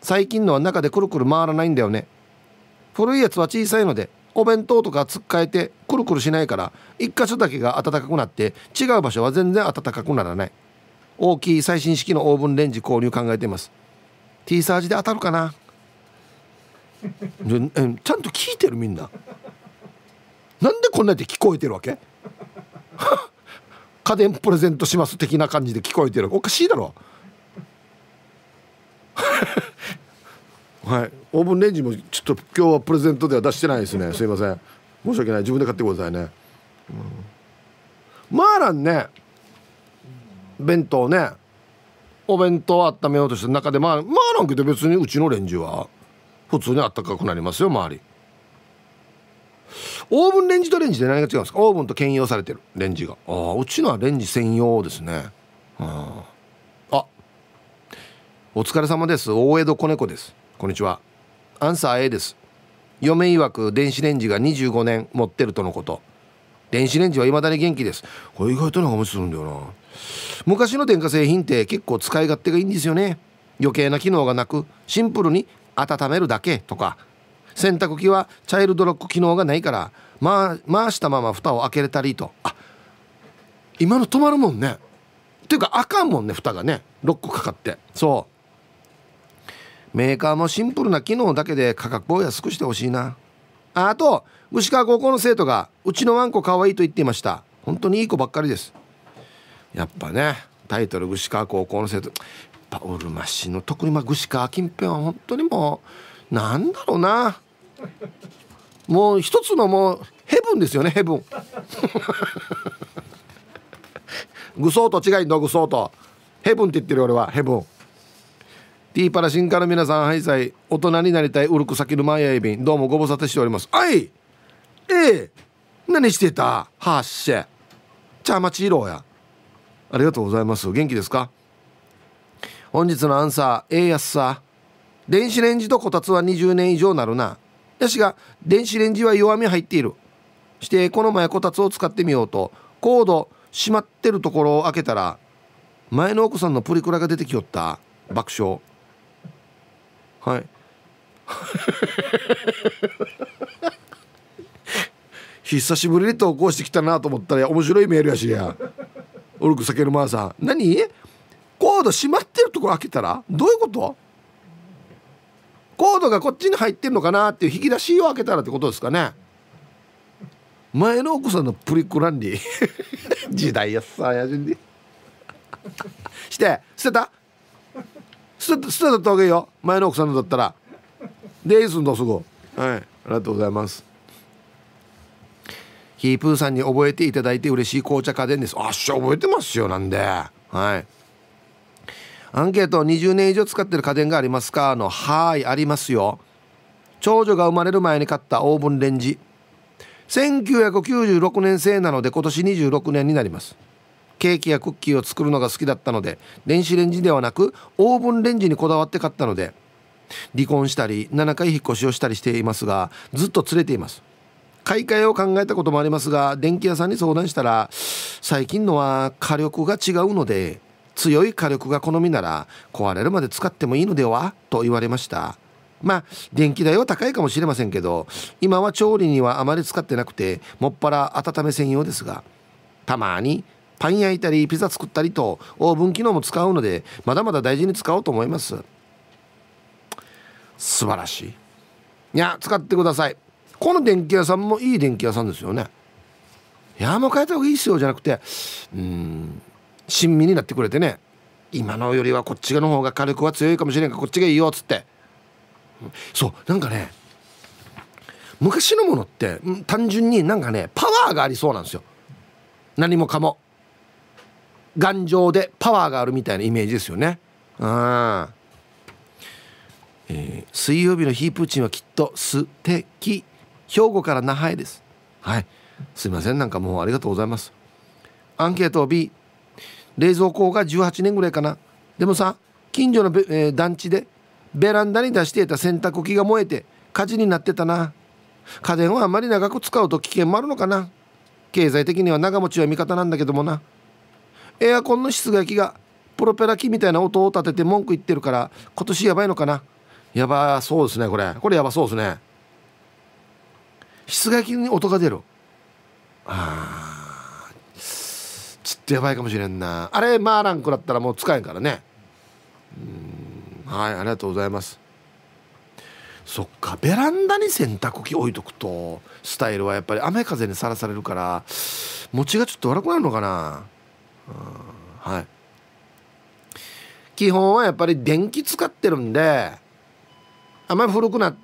最近のは中でくるくる回らないんだよね古いやつは小さいのでお弁当とかつっかえてくるくるしないから一箇所だけが暖かくなって違う場所は全然暖かくならない大きい最新式のオーブンレンジ購入考えています T サージで当たるかなちゃんと聞いてるみんななんでこんなやつ聞こえてるわけ 家電プレゼントします的な感じで聞こえてるおかしいだろ はいオーブンレンジもちょっと今日はプレゼントでは出してないですねすいません申し訳ない自分で買ってくださいね、うん、マーランね弁当ねお弁当あっためようとして中でまあマーランけど別にうちのレンジは普通にあったかくなりますよ周りオーブンレンジとレンジで何が違うんですかオーブンと兼用されてるレンジがああうちのはレンジ専用ですねああお疲れ様です大江戸子猫ですこんにちはアンサー A です嫁曰く電子レンジが25年持ってるとのこと電子レンジは未だに元気ですこれ意外と長持ちするんだよな昔の電化製品って結構使い勝手がいいんですよね余計な機能がなくシンプルに温めるだけとか洗濯機はチャイルドロック機能がないから、ま、回したまま蓋を開けれたりとあ今の止まるもんねっていうかあかんもんね蓋がねロックかかってそうメーカーもシンプルな機能だけで価格を安くしてほしいなあと牛川高校の生徒がうちのワンコかわいいと言っていました本当にいい子ばっかりですやっぱねタイトル「具志川高校の生徒」やっぱうるま市の特にまあ具志川近辺は本当にもうなんだろうなもう一つのもうヘブンですよねヘブングソ うと違いのグソうとヘブンって言ってる俺はヘブンティーパラシンから皆さんはいさい大人になりたいウルクサキルマヤエビンどうもご無沙汰しておりますはいええ何してたはっしゃ茶町色やありがとうございます元気ですか本日のアンサーええやっさ電子レンジとこたつは20年以上なるなやしが電子レンジは弱み入っているしてこの前こたつを使ってみようとコード閉まってるところを開けたら前の奥さんのプリクラが出てきよった爆笑はい 久しぶりに投稿してきたなと思ったら面白いメールやしやオルク酒のマーさん何コード閉まってるところ開けたらどういうことコードがこっちに入ってるのかなっていう引き出しを開けたらってことですかね前の奥さんのプリクランディ 時代やっさやじんでして捨てた捨て捨てたってわけよ前の奥さんのだったらでいすんだすぐはいありがとうございますヒープーさんに覚えていただいて嬉しい紅茶家電ですあっしょ覚えてますよなんではいアンケート20年以上使ってる家電がありますかのはいありますよ長女が生まれる前に買ったオーブンレンジ1996年製なので今年26年になりますケーキやクッキーを作るのが好きだったので電子レンジではなくオーブンレンジにこだわって買ったので離婚したり7回引っ越しをしたりしていますがずっと連れています買い替えを考えたこともありますが電気屋さんに相談したら最近のは火力が違うので強い火力が好みなら壊れるまで使ってもいいのではと言われましたまあ電気代は高いかもしれませんけど今は調理にはあまり使ってなくてもっぱら温め専用ですがたまにパン焼いたりピザ作ったりとオーブン機能も使うのでまだまだ大事に使おうと思います素晴らしいいや使ってくださいこの電気屋さんもいい電気屋さんですよねいやもう変えた方がいいっすよじゃなくてうん親身になってくれてね今のよりはこっちの方が火力は強いかもしれんがこっちがいいよっつってそうなんかね昔のものって単純になんかねパワーがありそうなんですよ何もかも頑丈でパワーがあるみたいなイメージですよねうんえー、水曜日のヒープーチンはきっと素敵兵庫から那覇へですはいすいませんなんかもうありがとうございますアンケート B 冷蔵庫が18年ぐらいかなでもさ近所の、えー、団地でベランダに出していた洗濯機が燃えて火事になってたな家電はあまり長く使うと危険もあるのかな経済的には長持ちは味方なんだけどもなエアコンの室外機がプロペラ機みたいな音を立てて文句言ってるから今年やばいのかなやばそうですねこれこれやばそうですね室外機に音が出るああとやばいかもしれんなあれマーランクだったらもう使えんからねうんはいありがとうございますそっかベランダに洗濯機置いとくとスタイルはやっぱり雨風にさらされるから持ちがちょっと悪くなるのかなはい基本はやっぱり電気使ってるんであまり古くなっ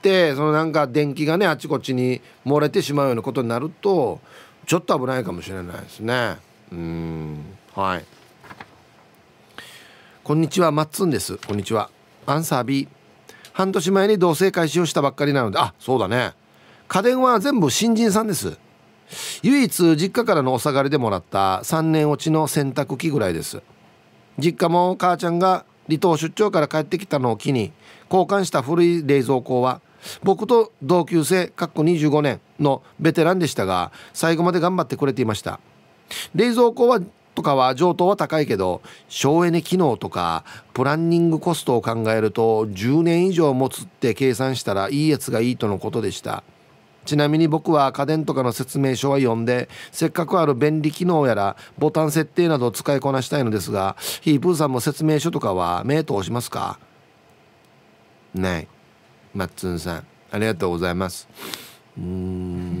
てそのなんか電気がねあちこちに漏れてしまうようなことになるとちょっと危ないかもしれないですねうんはいこんにちはマッツンですこんにちはアンサー B 半年前に同棲開始をしたばっかりなのであそうだね家電は全部新人さんです唯一実家からのお下がりでもらった3年落ちの洗濯機ぐらいです実家も母ちゃんが離島出張から帰ってきたのを機に交換した古い冷蔵庫は僕と同級生かっこ25年のベテランでしたが最後まで頑張ってくれていました冷蔵庫はとかは上等は高いけど省エネ機能とかプランニングコストを考えると10年以上持つって計算したらいいやつがいいとのことでしたちなみに僕は家電とかの説明書は読んでせっかくある便利機能やらボタン設定などを使いこなしたいのですがヒープーさんも説明書とかは目通しますかないマッツンさんありがとうございますうーん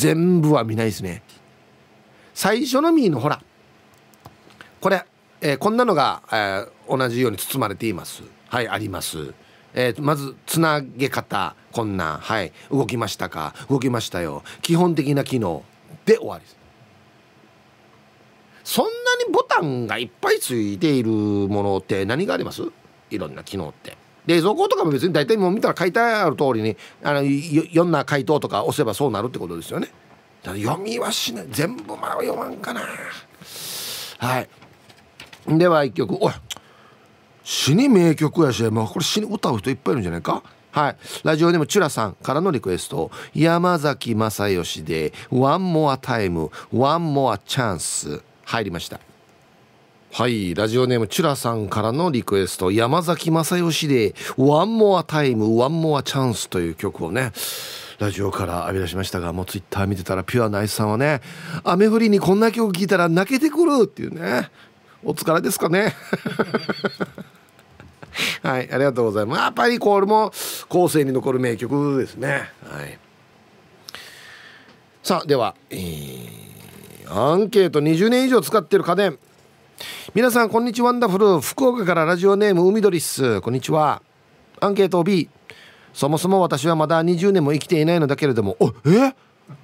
全部は見ないですね最初のミーのほらこれ、えー、こんなのが、えー、同じように包まれていますはいありますえー、まずつなげ方こんなはい動きましたか動きましたよ基本的な機能で終わりですそんなにボタンがいっぱいついているものって何がありますいろんな機能って冷蔵庫とかも別に大体もう見たら書いてある通りにあの読んだ回答とか押せばそうなるってことですよねだ読みはしない全部まあ読まんかなはいでは一曲おい死に名曲やし、もうこれ死に歌う人いっぱいいるんじゃないかはいラジオネームチュラさんからのリクエスト山崎正義で「ワンモアタイムワンモアチャンス入りましたはいラジオネームチュラさんからのリクエスト山崎正義で「ワンモアタイムワンモアチャンス」という曲をねラジオから浴び出しましたがもうツイッター見てたらピュアナイスさんはね雨降りにこんな曲聴いたら泣けてくるっていうねお疲れですかね はいありがとうございますやっぱりこれも後世に残る名曲ですねはいさあでは、えー、アンケート20年以上使ってる家電皆さんこんにちはワンダフル福岡からラジオネーム海鳥っすこんにちはアンケート B そもそも私はまだ20年も生きていないのだけれどもおえ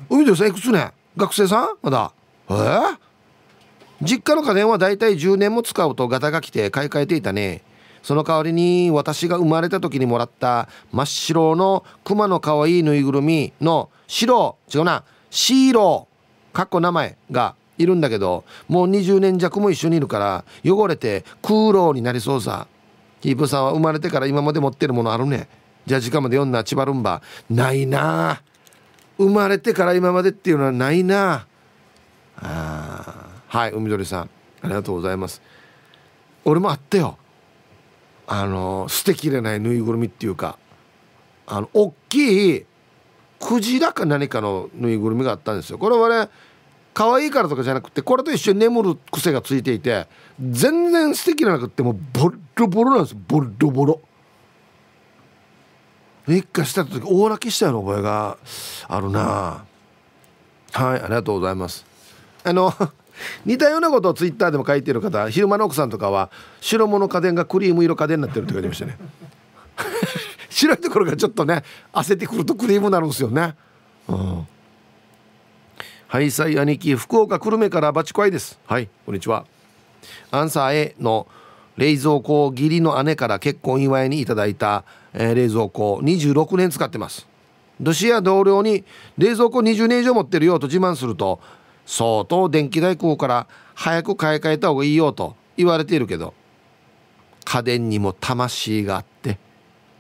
海鳥さんいくつね学生さんまだえ実家の家電はだいたい10年も使うとガタが来て買い替えていたねその代わりに私が生まれた時にもらった真っ白の熊の可愛いぬいぐるみの白違うなシーローかっこ名前がいるんだけどもう20年弱も一緒にいるから汚れて空洞になりそうさキープさんは生まれてから今まで持ってるものあるねじゃあ時間まで読んだ千葉ルンバないな生まれてから今までっていうのはないなあはい海鳥さんありがとうございます俺もあったよあの捨てきれないぬいぐるみっていうかあの大きいクジラか何かのぬいぐるみがあったんですよこれはね可愛いからとかじゃなくてこれと一緒に眠る癖がついていて全然素敵なくってもうボロボロなんですボロボロ一回した時大泣きしたような覚えがあるなはいありがとうございますあの 似たようなことをツイッターでも書いてる方昼間の奥さんとかは白物家電がクリーム色家電になってるって書いてましたね 白いところがちょっとね焦ってくるとクリームになるんですよねうんはいさい兄貴福岡久留米からバチコイですはいこんにちはアンサー A の冷蔵庫義理の姉から結婚祝いにいただいた、えー、冷蔵庫26年使ってますロシア同僚に冷蔵庫20年以上持ってるよと自慢すると相当電気代食うから早く買い替えた方がいいよと言われているけど家電にも魂があって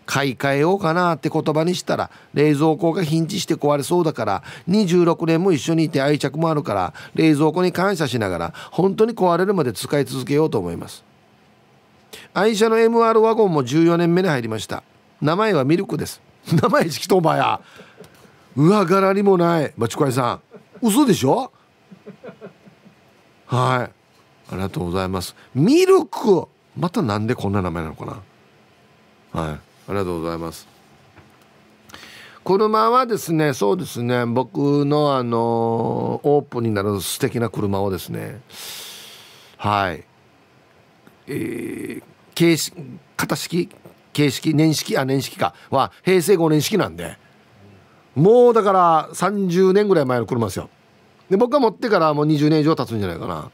買い替えようかなって言葉にしたら冷蔵庫がヒンチして壊れそうだから26年も一緒にいて愛着もあるから冷蔵庫に感謝しながら本当に壊れるまで使い続けようと思います愛車の MR ワゴンも14年目に入りました名前はミルクです名前しきとばや上柄にもないバチコイさん嘘でしょはいありがとうございますミルクまたなんでこんな名前なのかなはいありがとうございます車はですねそうですね僕のあのオープンになる素敵な車をですねはいえー、形式型式形式年式あ年式かは平成5年式なんでもうだから30年ぐらい前の車ですよで僕が持ってからもう20年以上経つんじゃないかな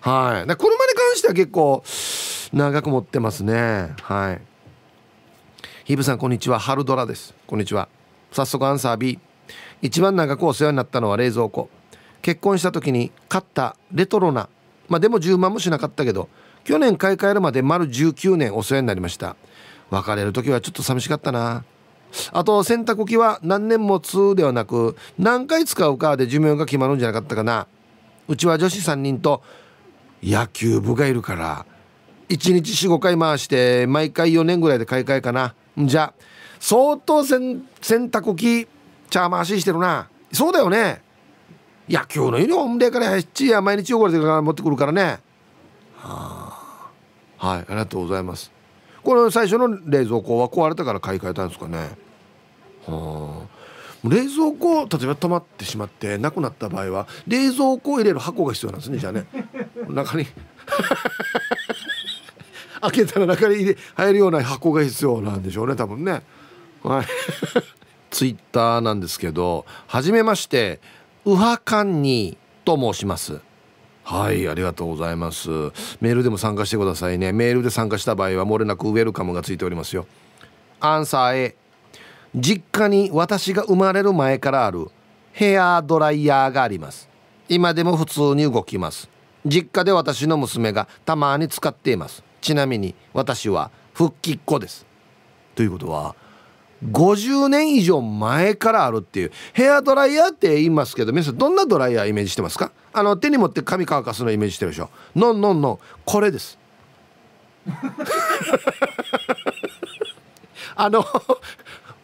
はい車に関しては結構長く持ってますねはいヒブさんこんにちは春ドラですこんにちは早速アンサー B 一番長くお世話になったのは冷蔵庫結婚した時に買ったレトロなまあでも10万もしなかったけど去年買い替えるまで丸19年お世話になりました別れる時はちょっと寂しかったなあと洗濯機は何年もつではなく何回使うかで寿命が決まるんじゃなかったかなうちは女子3人と野球部がいるから1日45回回して毎回4年ぐらいで買い替えかなじゃ相当洗濯機チャーマしてるなそうだよね野球のユニフォームでからやっちや毎日汚れてから持ってくるからねはあはいありがとうございますこの最初の冷蔵庫は壊れたから買い替えたんですかねはあ冷蔵庫例えば止まってしまってなくなった場合は冷蔵庫を入れる箱が必要なんですねじゃあね中に開けたら中に入れ入るような箱が必要なんでしょうね多分ねはいツイッターなんですけどはじめましてウハカンニと申しますはいありがとうございますメールでも参加してくださいねメールで参加した場合はもれなくウェルカムがついておりますよアンサー A 実家に私が生まれる前からあるヘアドライヤーがあります今でも普通に動きます実家で私の娘がたまに使っていますちなみに私は復帰っ子ですということは50年以上前からあるっていうヘアドライヤーって言いますけど皆さんどんなドライヤーイメージしてますかあの手に持って髪乾かすのイメージしてるでしょノンノンノンこれです あの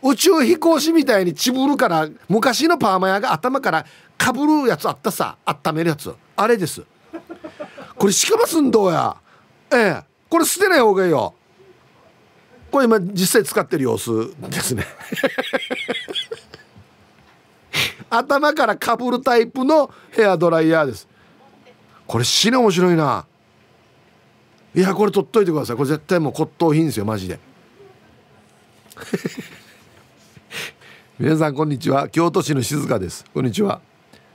宇宙飛行士みたいにちぶるから昔のパーマ屋が頭からかぶるやつあったさ温めるやつあれですこれしかますんどうやええこれ捨てない方がいいよこれ今実際使ってる様子ですね 頭からかぶるタイプのヘアドライヤーですこれ死ね面白いないやこれ取っといてくださいこれ絶対もう骨董品ですよマジで 皆さんこんにちは京都市の静香ですこんにちは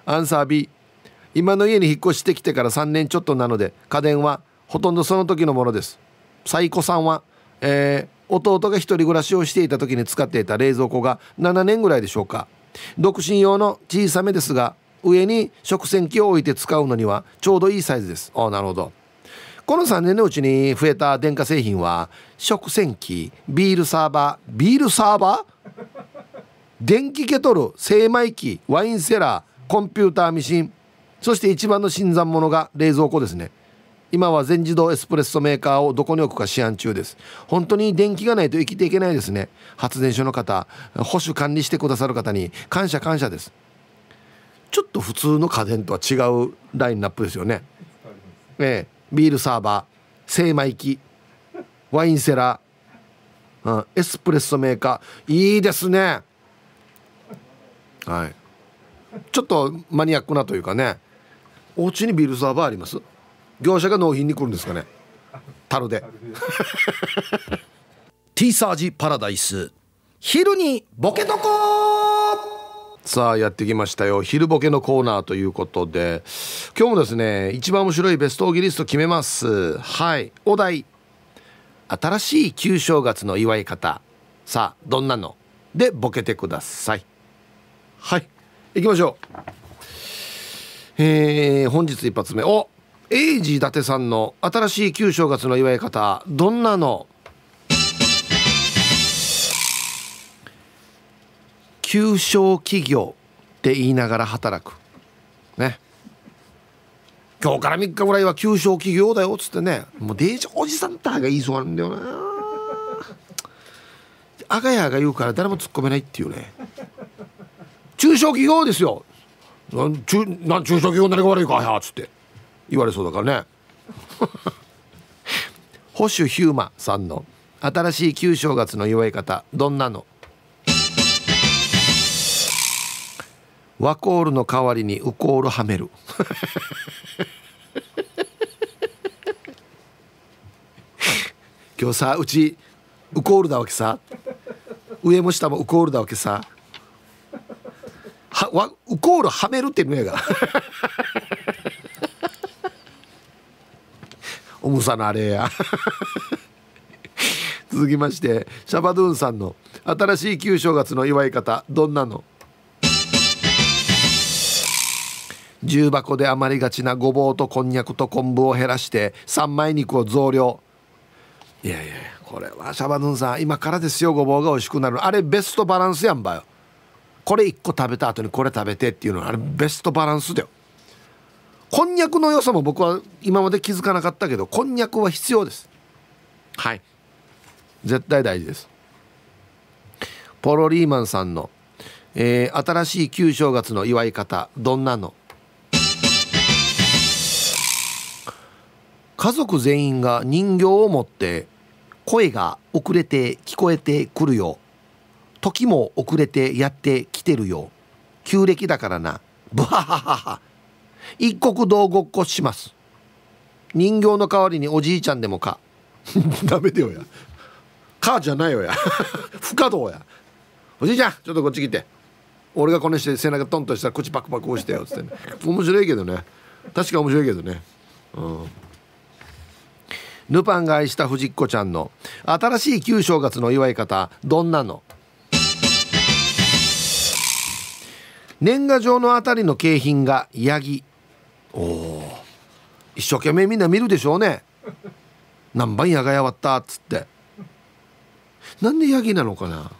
アンサー B 今の家に引っ越してきてから3年ちょっとなので家電はほとんどその時のものですサイコさんは、えー、弟が1人暮らしをしていた時に使っていた冷蔵庫が7年ぐらいでしょうか独身用の小さめですが上に食洗機を置いて使うのにはちょうどいいサイズですああなるほどこの3年のうちに増えた電化製品は食洗機ビールサーバービールサーバー電気ケトル精米機ワインセラーコンピューターミシンそして一番の新参者が冷蔵庫ですね今は全自動エスプレッソメーカーをどこに置くか試案中です本当に電気がないと生きていけないですね発電所の方保守管理してくださる方に感謝感謝ですちょっと普通の家電とは違うラインナップですよねええビールサーバー精米機ワインセラー、うん、エスプレッソメーカーいいですねはいちょっとマニアックなというかねお家にビールサーバーあります業者が納品に来るんですかね樽で ティーサージパラダイス昼にボケとこさあやってきましたよ昼ボケのコーナーということで今日もですね一番面白いベストオギリスト決めますはいお題新しい旧正月の祝い方さあどんなのでボケてくださいはい行きましょうえー、本日一発目おエイジ伊達さんの新しい旧正月の祝い方どんなの旧正企業って言いながら働くね今日から3日ぐらいは旧正企業だよっつってねもうデージおじさんたが言いそうなんだよなあがやが言うから誰も突っ込めないっていうね中小企業ですよ中なん中小企業何が悪いかはやっつって言われそうだからね 保守ヒューマさんの新しい旧正月の祝い方どんなのワコールの代わりにウコールはめる今日さうちウコールだわけさ上も下もウコールだわけさはわウコールはめるって言うのやから重さのあれや 続きましてシャバドゥンさんの新しい旧正月の祝い方どんなの重箱で余りがちなごぼうとこんにゃくと昆布を減らして三枚肉を増量いやいやこれはシャバドゥンさん今からですよごぼうが美味しくなるあれベストバランスやんばよこれ1個食べた後にこれ食べてっていうのはあれベストバランスだよこんにゃくの良さも僕は今まで気づかなかったけどこんにゃくは必要ですはい絶対大事ですポロリーマンさんの、えー、新しい旧正月の祝い方どんなの家族全員が人形を持って声が遅れて聞こえてくるよ時も遅れてやってきてるよ旧暦だからなブハハハハ一国道ごっこします人形の代わりにおじいちゃんでもか ダメだよやかじゃないよや 不可動やおじいちゃんちょっとこっち来て俺がこの人で背中トンとしたら口パクパク押してよっつって、ね、面白いけどね確か面白いけどねうんルパンが愛した藤子ちゃんの新しい旧正月の祝い方どんなの年賀状のあたりの景品がヤギおお一生懸命みんな見るでしょうね何番ヤガヤわったっつってなんでヤギなのかな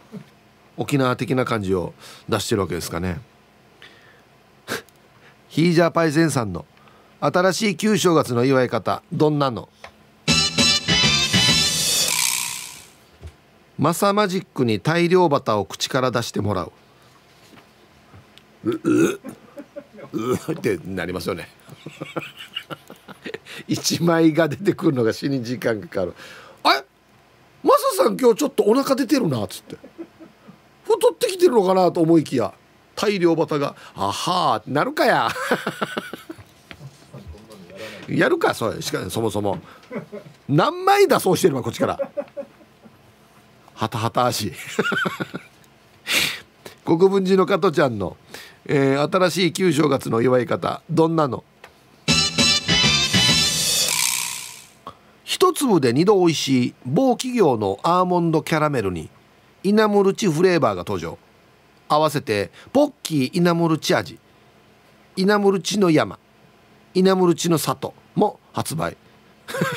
沖縄的な感じを出してるわけですかね ヒージャーパイセンさんの新しい旧正月の祝い方どんなのマサマジックに大量バタを口から出してもらううううーってなりますよね1 枚が出てくるのが死に時間かかるあれマサさん今日ちょっとお腹出てるなっつって太ってきてるのかなと思いきや大量バタが「あはてなるかや やるかそれしかそもそも何枚だそうしてるわこっちからはたはた足 国分寺の加トちゃんの「えー、新しい旧正月の祝い方どんなの一粒で二度おいしい某企業のアーモンドキャラメルにイナムルチフレーバーが登場合わせてポッキーイナムルチ味イナムルチの山イナムルチの里も発売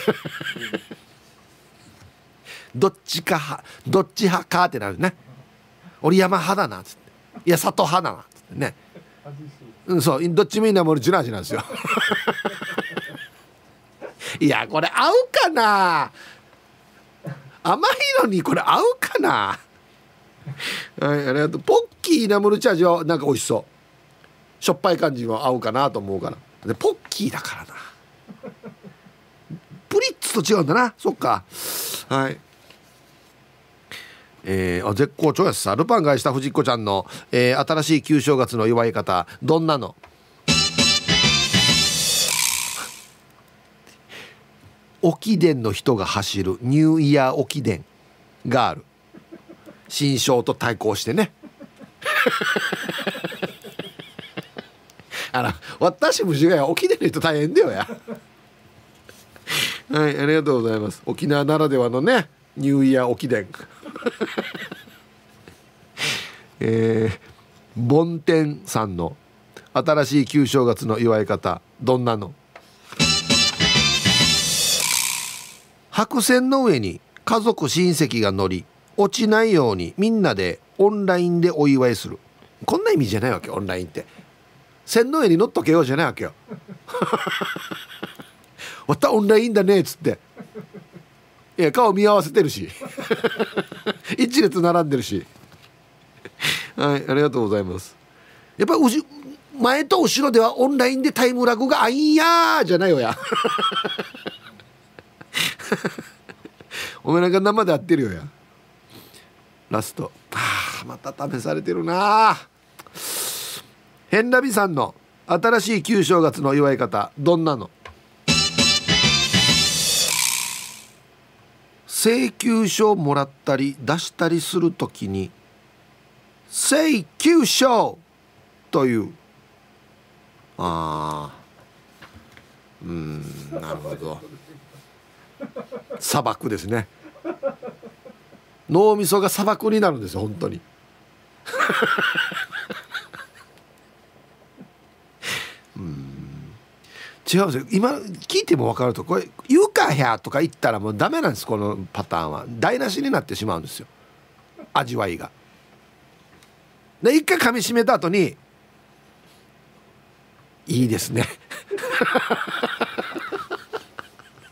どっちかどっち派かってなるね俺山派だなっつっていや里派だなねうんそうどっちもいいなもうジュラ味なんですよ いやこれ合うかな甘いのにこれ合うかなはいありがとうポッキーナムルチャージはなんか美味しそうしょっぱい感じも合うかなと思うからでポッキーだからなプリッツと違うんだなそっかはいえー、あ絶好調やさルパンがした藤子ちゃんの、えー、新しい旧正月の祝い方どんなの沖伝の人が走るニューイヤー沖伝がある新章と対抗してね あら私も違うや沖伝の人大変だよやはいありがとうございます沖縄ならではのねニューイヤー沖伝 えー、梵天さんの新しい旧正月の祝い方どんなの白線の上に家族親戚が乗り落ちないようにみんなでオンラインでお祝いするこんな意味じゃないわけオンラインって線の上に乗っとけようじゃないわけよ またオンラインだねっつってや顔見合わせてるし 一列並んでるしはいありがとうございますやっぱうじ前と後ろではオンラインでタイムラグが「あいや」じゃないよやおめなんか生で合ってるよやラストあまた試されてるな変ラビさんの新しい旧正月の祝い方どんなの請求書をもらったり出したりするときに「請求書!」というあーうんなるほど砂漠ですね脳みそが砂漠になるんですよ本当に うん違うんですよ今聞いても分かるとこれ「言うかや」とか言ったらもうダメなんですこのパターンは台無しになってしまうんですよ味わいが。で一回噛みしめた後に「いいですね」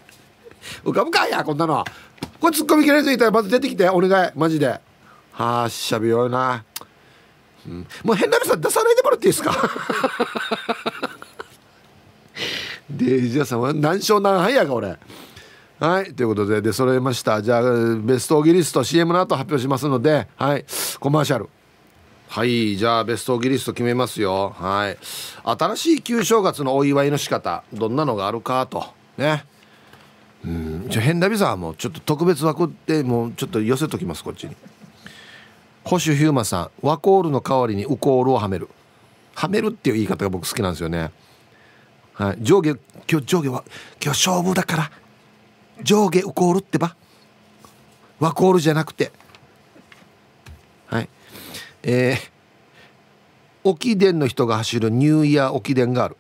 浮かぶかやこんなのこれツッコミ嫌れすいたらまず出てきてお願いマジではあしゃべような、うん、もう変なさ出さないでもらっていいですかデイジさんは何勝何敗やか俺はいということで出揃えましたじゃあベストオギリスト CM の後発表しますのではいコマーシャルはいじゃあベストオギリスト決めますよはい新しい旧正月のお祝いの仕方どんなのがあるかとねうんじゃ変なビザもうちょっと特別枠ってもうちょっと寄せときますこっちに保守ヒューマさんワコールの代わりにウコールをはめるはめるっていう言い方が僕好きなんですよねはい、上下今日上下は今日勝負だから上下ウコールってばワコールじゃなくてはいえー、沖田の人が走るニューイヤー沖田がある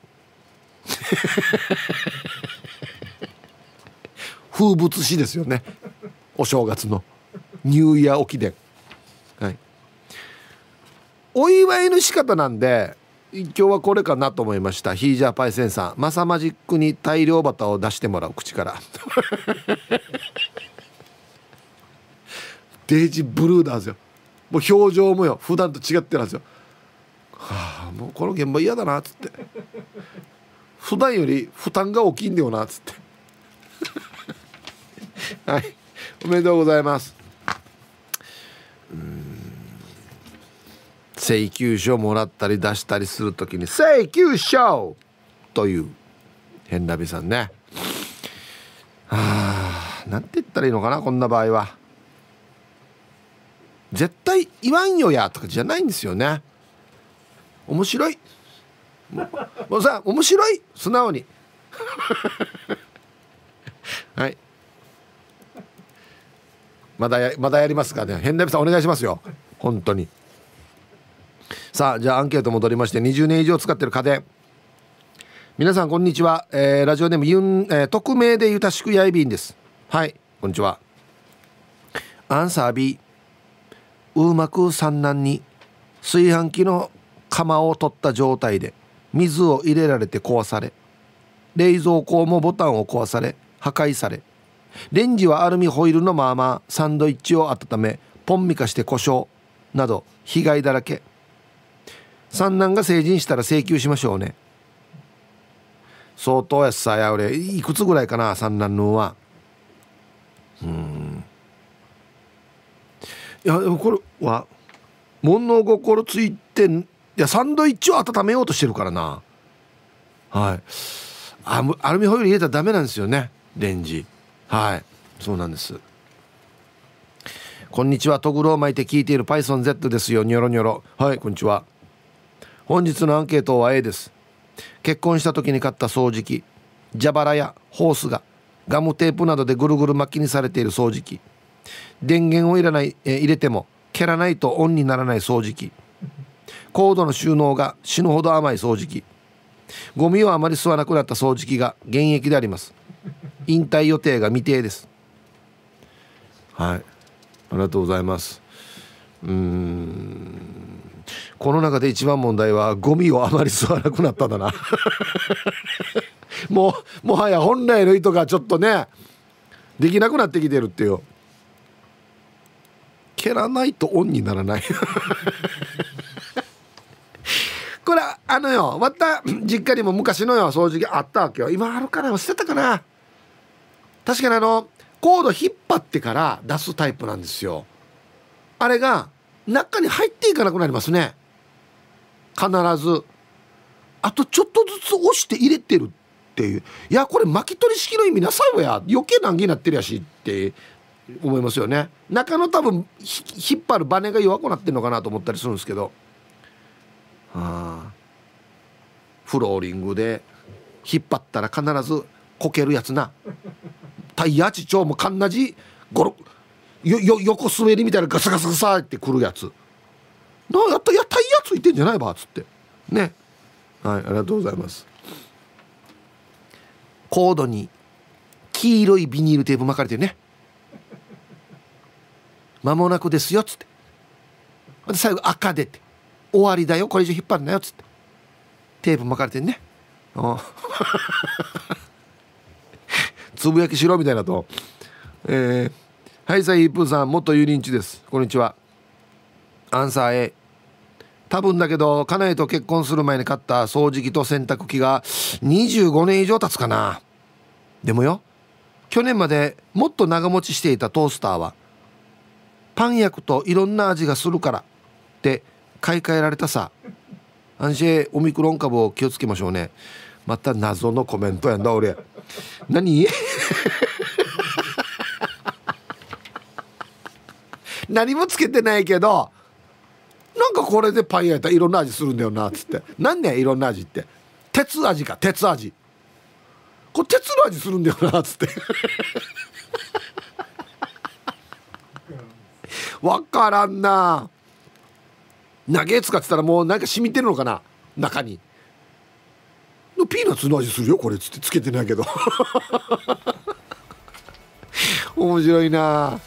風物詩ですよねお正月のニューイヤー沖田はいお祝いの仕方なんで今日はこれかなと思いましたヒージャーパイセンさんマサマジックに大量バターを出してもらう口から デイジブルーだんですよもう表情もよ普段と違ってるんですよはあもうこの現場嫌だなっつって普段より負担が大きいんだよなっつって はいおめでとうございますうん請求書もらったり出したりする時に「請求書!」という変なびさんねはあなんて言ったらいいのかなこんな場合は絶対言わんよやとかじゃないんですよね面白いもうさ面白い素直に はいまだやまだやりますかね変なびさんお願いしますよ本当にさあじゃあアンケート戻りまして20年以上使ってる家電皆さんこんにちは、えー、ラジオネームユン、えー、匿名でゆたしくやいびんですはいこんにちはアンサー B うまく産卵に炊飯器の釜を取った状態で水を入れられて壊され冷蔵庫もボタンを壊され破壊されレンジはアルミホイルのままサンドイッチを温めポンミカして故障など被害だらけ三男が成人したら請求しましょうね相当やさや俺いくつぐらいかな三男のはうんいやこれは物心ついていやサンドイッチを温めようとしてるからなはいアルミホイル入れたらダメなんですよねレンジはいそうなんですこんにちはトグロを巻いて聞いているパイソン Z ですよニョロニョロはいこんにちは本日のアンケートは A です結婚した時に買った掃除機蛇腹やホースがガムテープなどでぐるぐる巻きにされている掃除機電源を入れないえ入れても蹴らないとオンにならない掃除機高度の収納が死ぬほど甘い掃除機ゴミをあまり吸わなくなった掃除機が現役であります引退予定が未定ですはいありがとうございますうんこの中で一番問題はゴミをあまり吸わなくなったんだな もうもはや本来の意図がちょっとねできなくなってきてるっていう蹴らないとオンにならない これあのよまた実家にも昔のよ掃除機あったわけよ今あるから捨てたかな確かにあのコード引っ張ってから出すタイプなんですよあれが中に入っていかなくなりますね必ずあとちょっとずつ押して入れてるっていういやこれ巻き取り式の意味なさいわや余計難儀になってるやしって思いますよね中の多分引っ張るバネが弱くなってるのかなと思ったりするんですけどあフローリングで引っ張ったら必ずこけるやつなタイヤ地長もかんなじゴロよよ横滑りみたいなガサガサガサってくるやつなやったやったいやついてんじゃないば」っつってねはいありがとうございますコードに黄色いビニールテープ巻かれてるね「間もなくですよ」っつってで最後赤でって「終わりだよこれ以上引っ張るなよ」っつってテープ巻かれてるね つぶやきしろみたいなとえー、はいさあプーさん元遊林地ですこんにちはアンサー A 多分だけど家内と結婚する前に買った掃除機と洗濯機が25年以上経つかなでもよ去年までもっと長持ちしていたトースターはパン焼くといろんな味がするからって買い替えられたさ安心オミクロン株を気をつけましょうねまた謎のコメントやんだ俺何 何もつけてないけどなんかこれでパン焼いたらいろんな味するんだよなっつって何ねいろんな味って鉄味か鉄味これ鉄の味するんだよなっつって分 からんな投げかってたらもうなんか染みてるのかな中にのピーナッツの味するよこれっつってつけてないけど 面白いな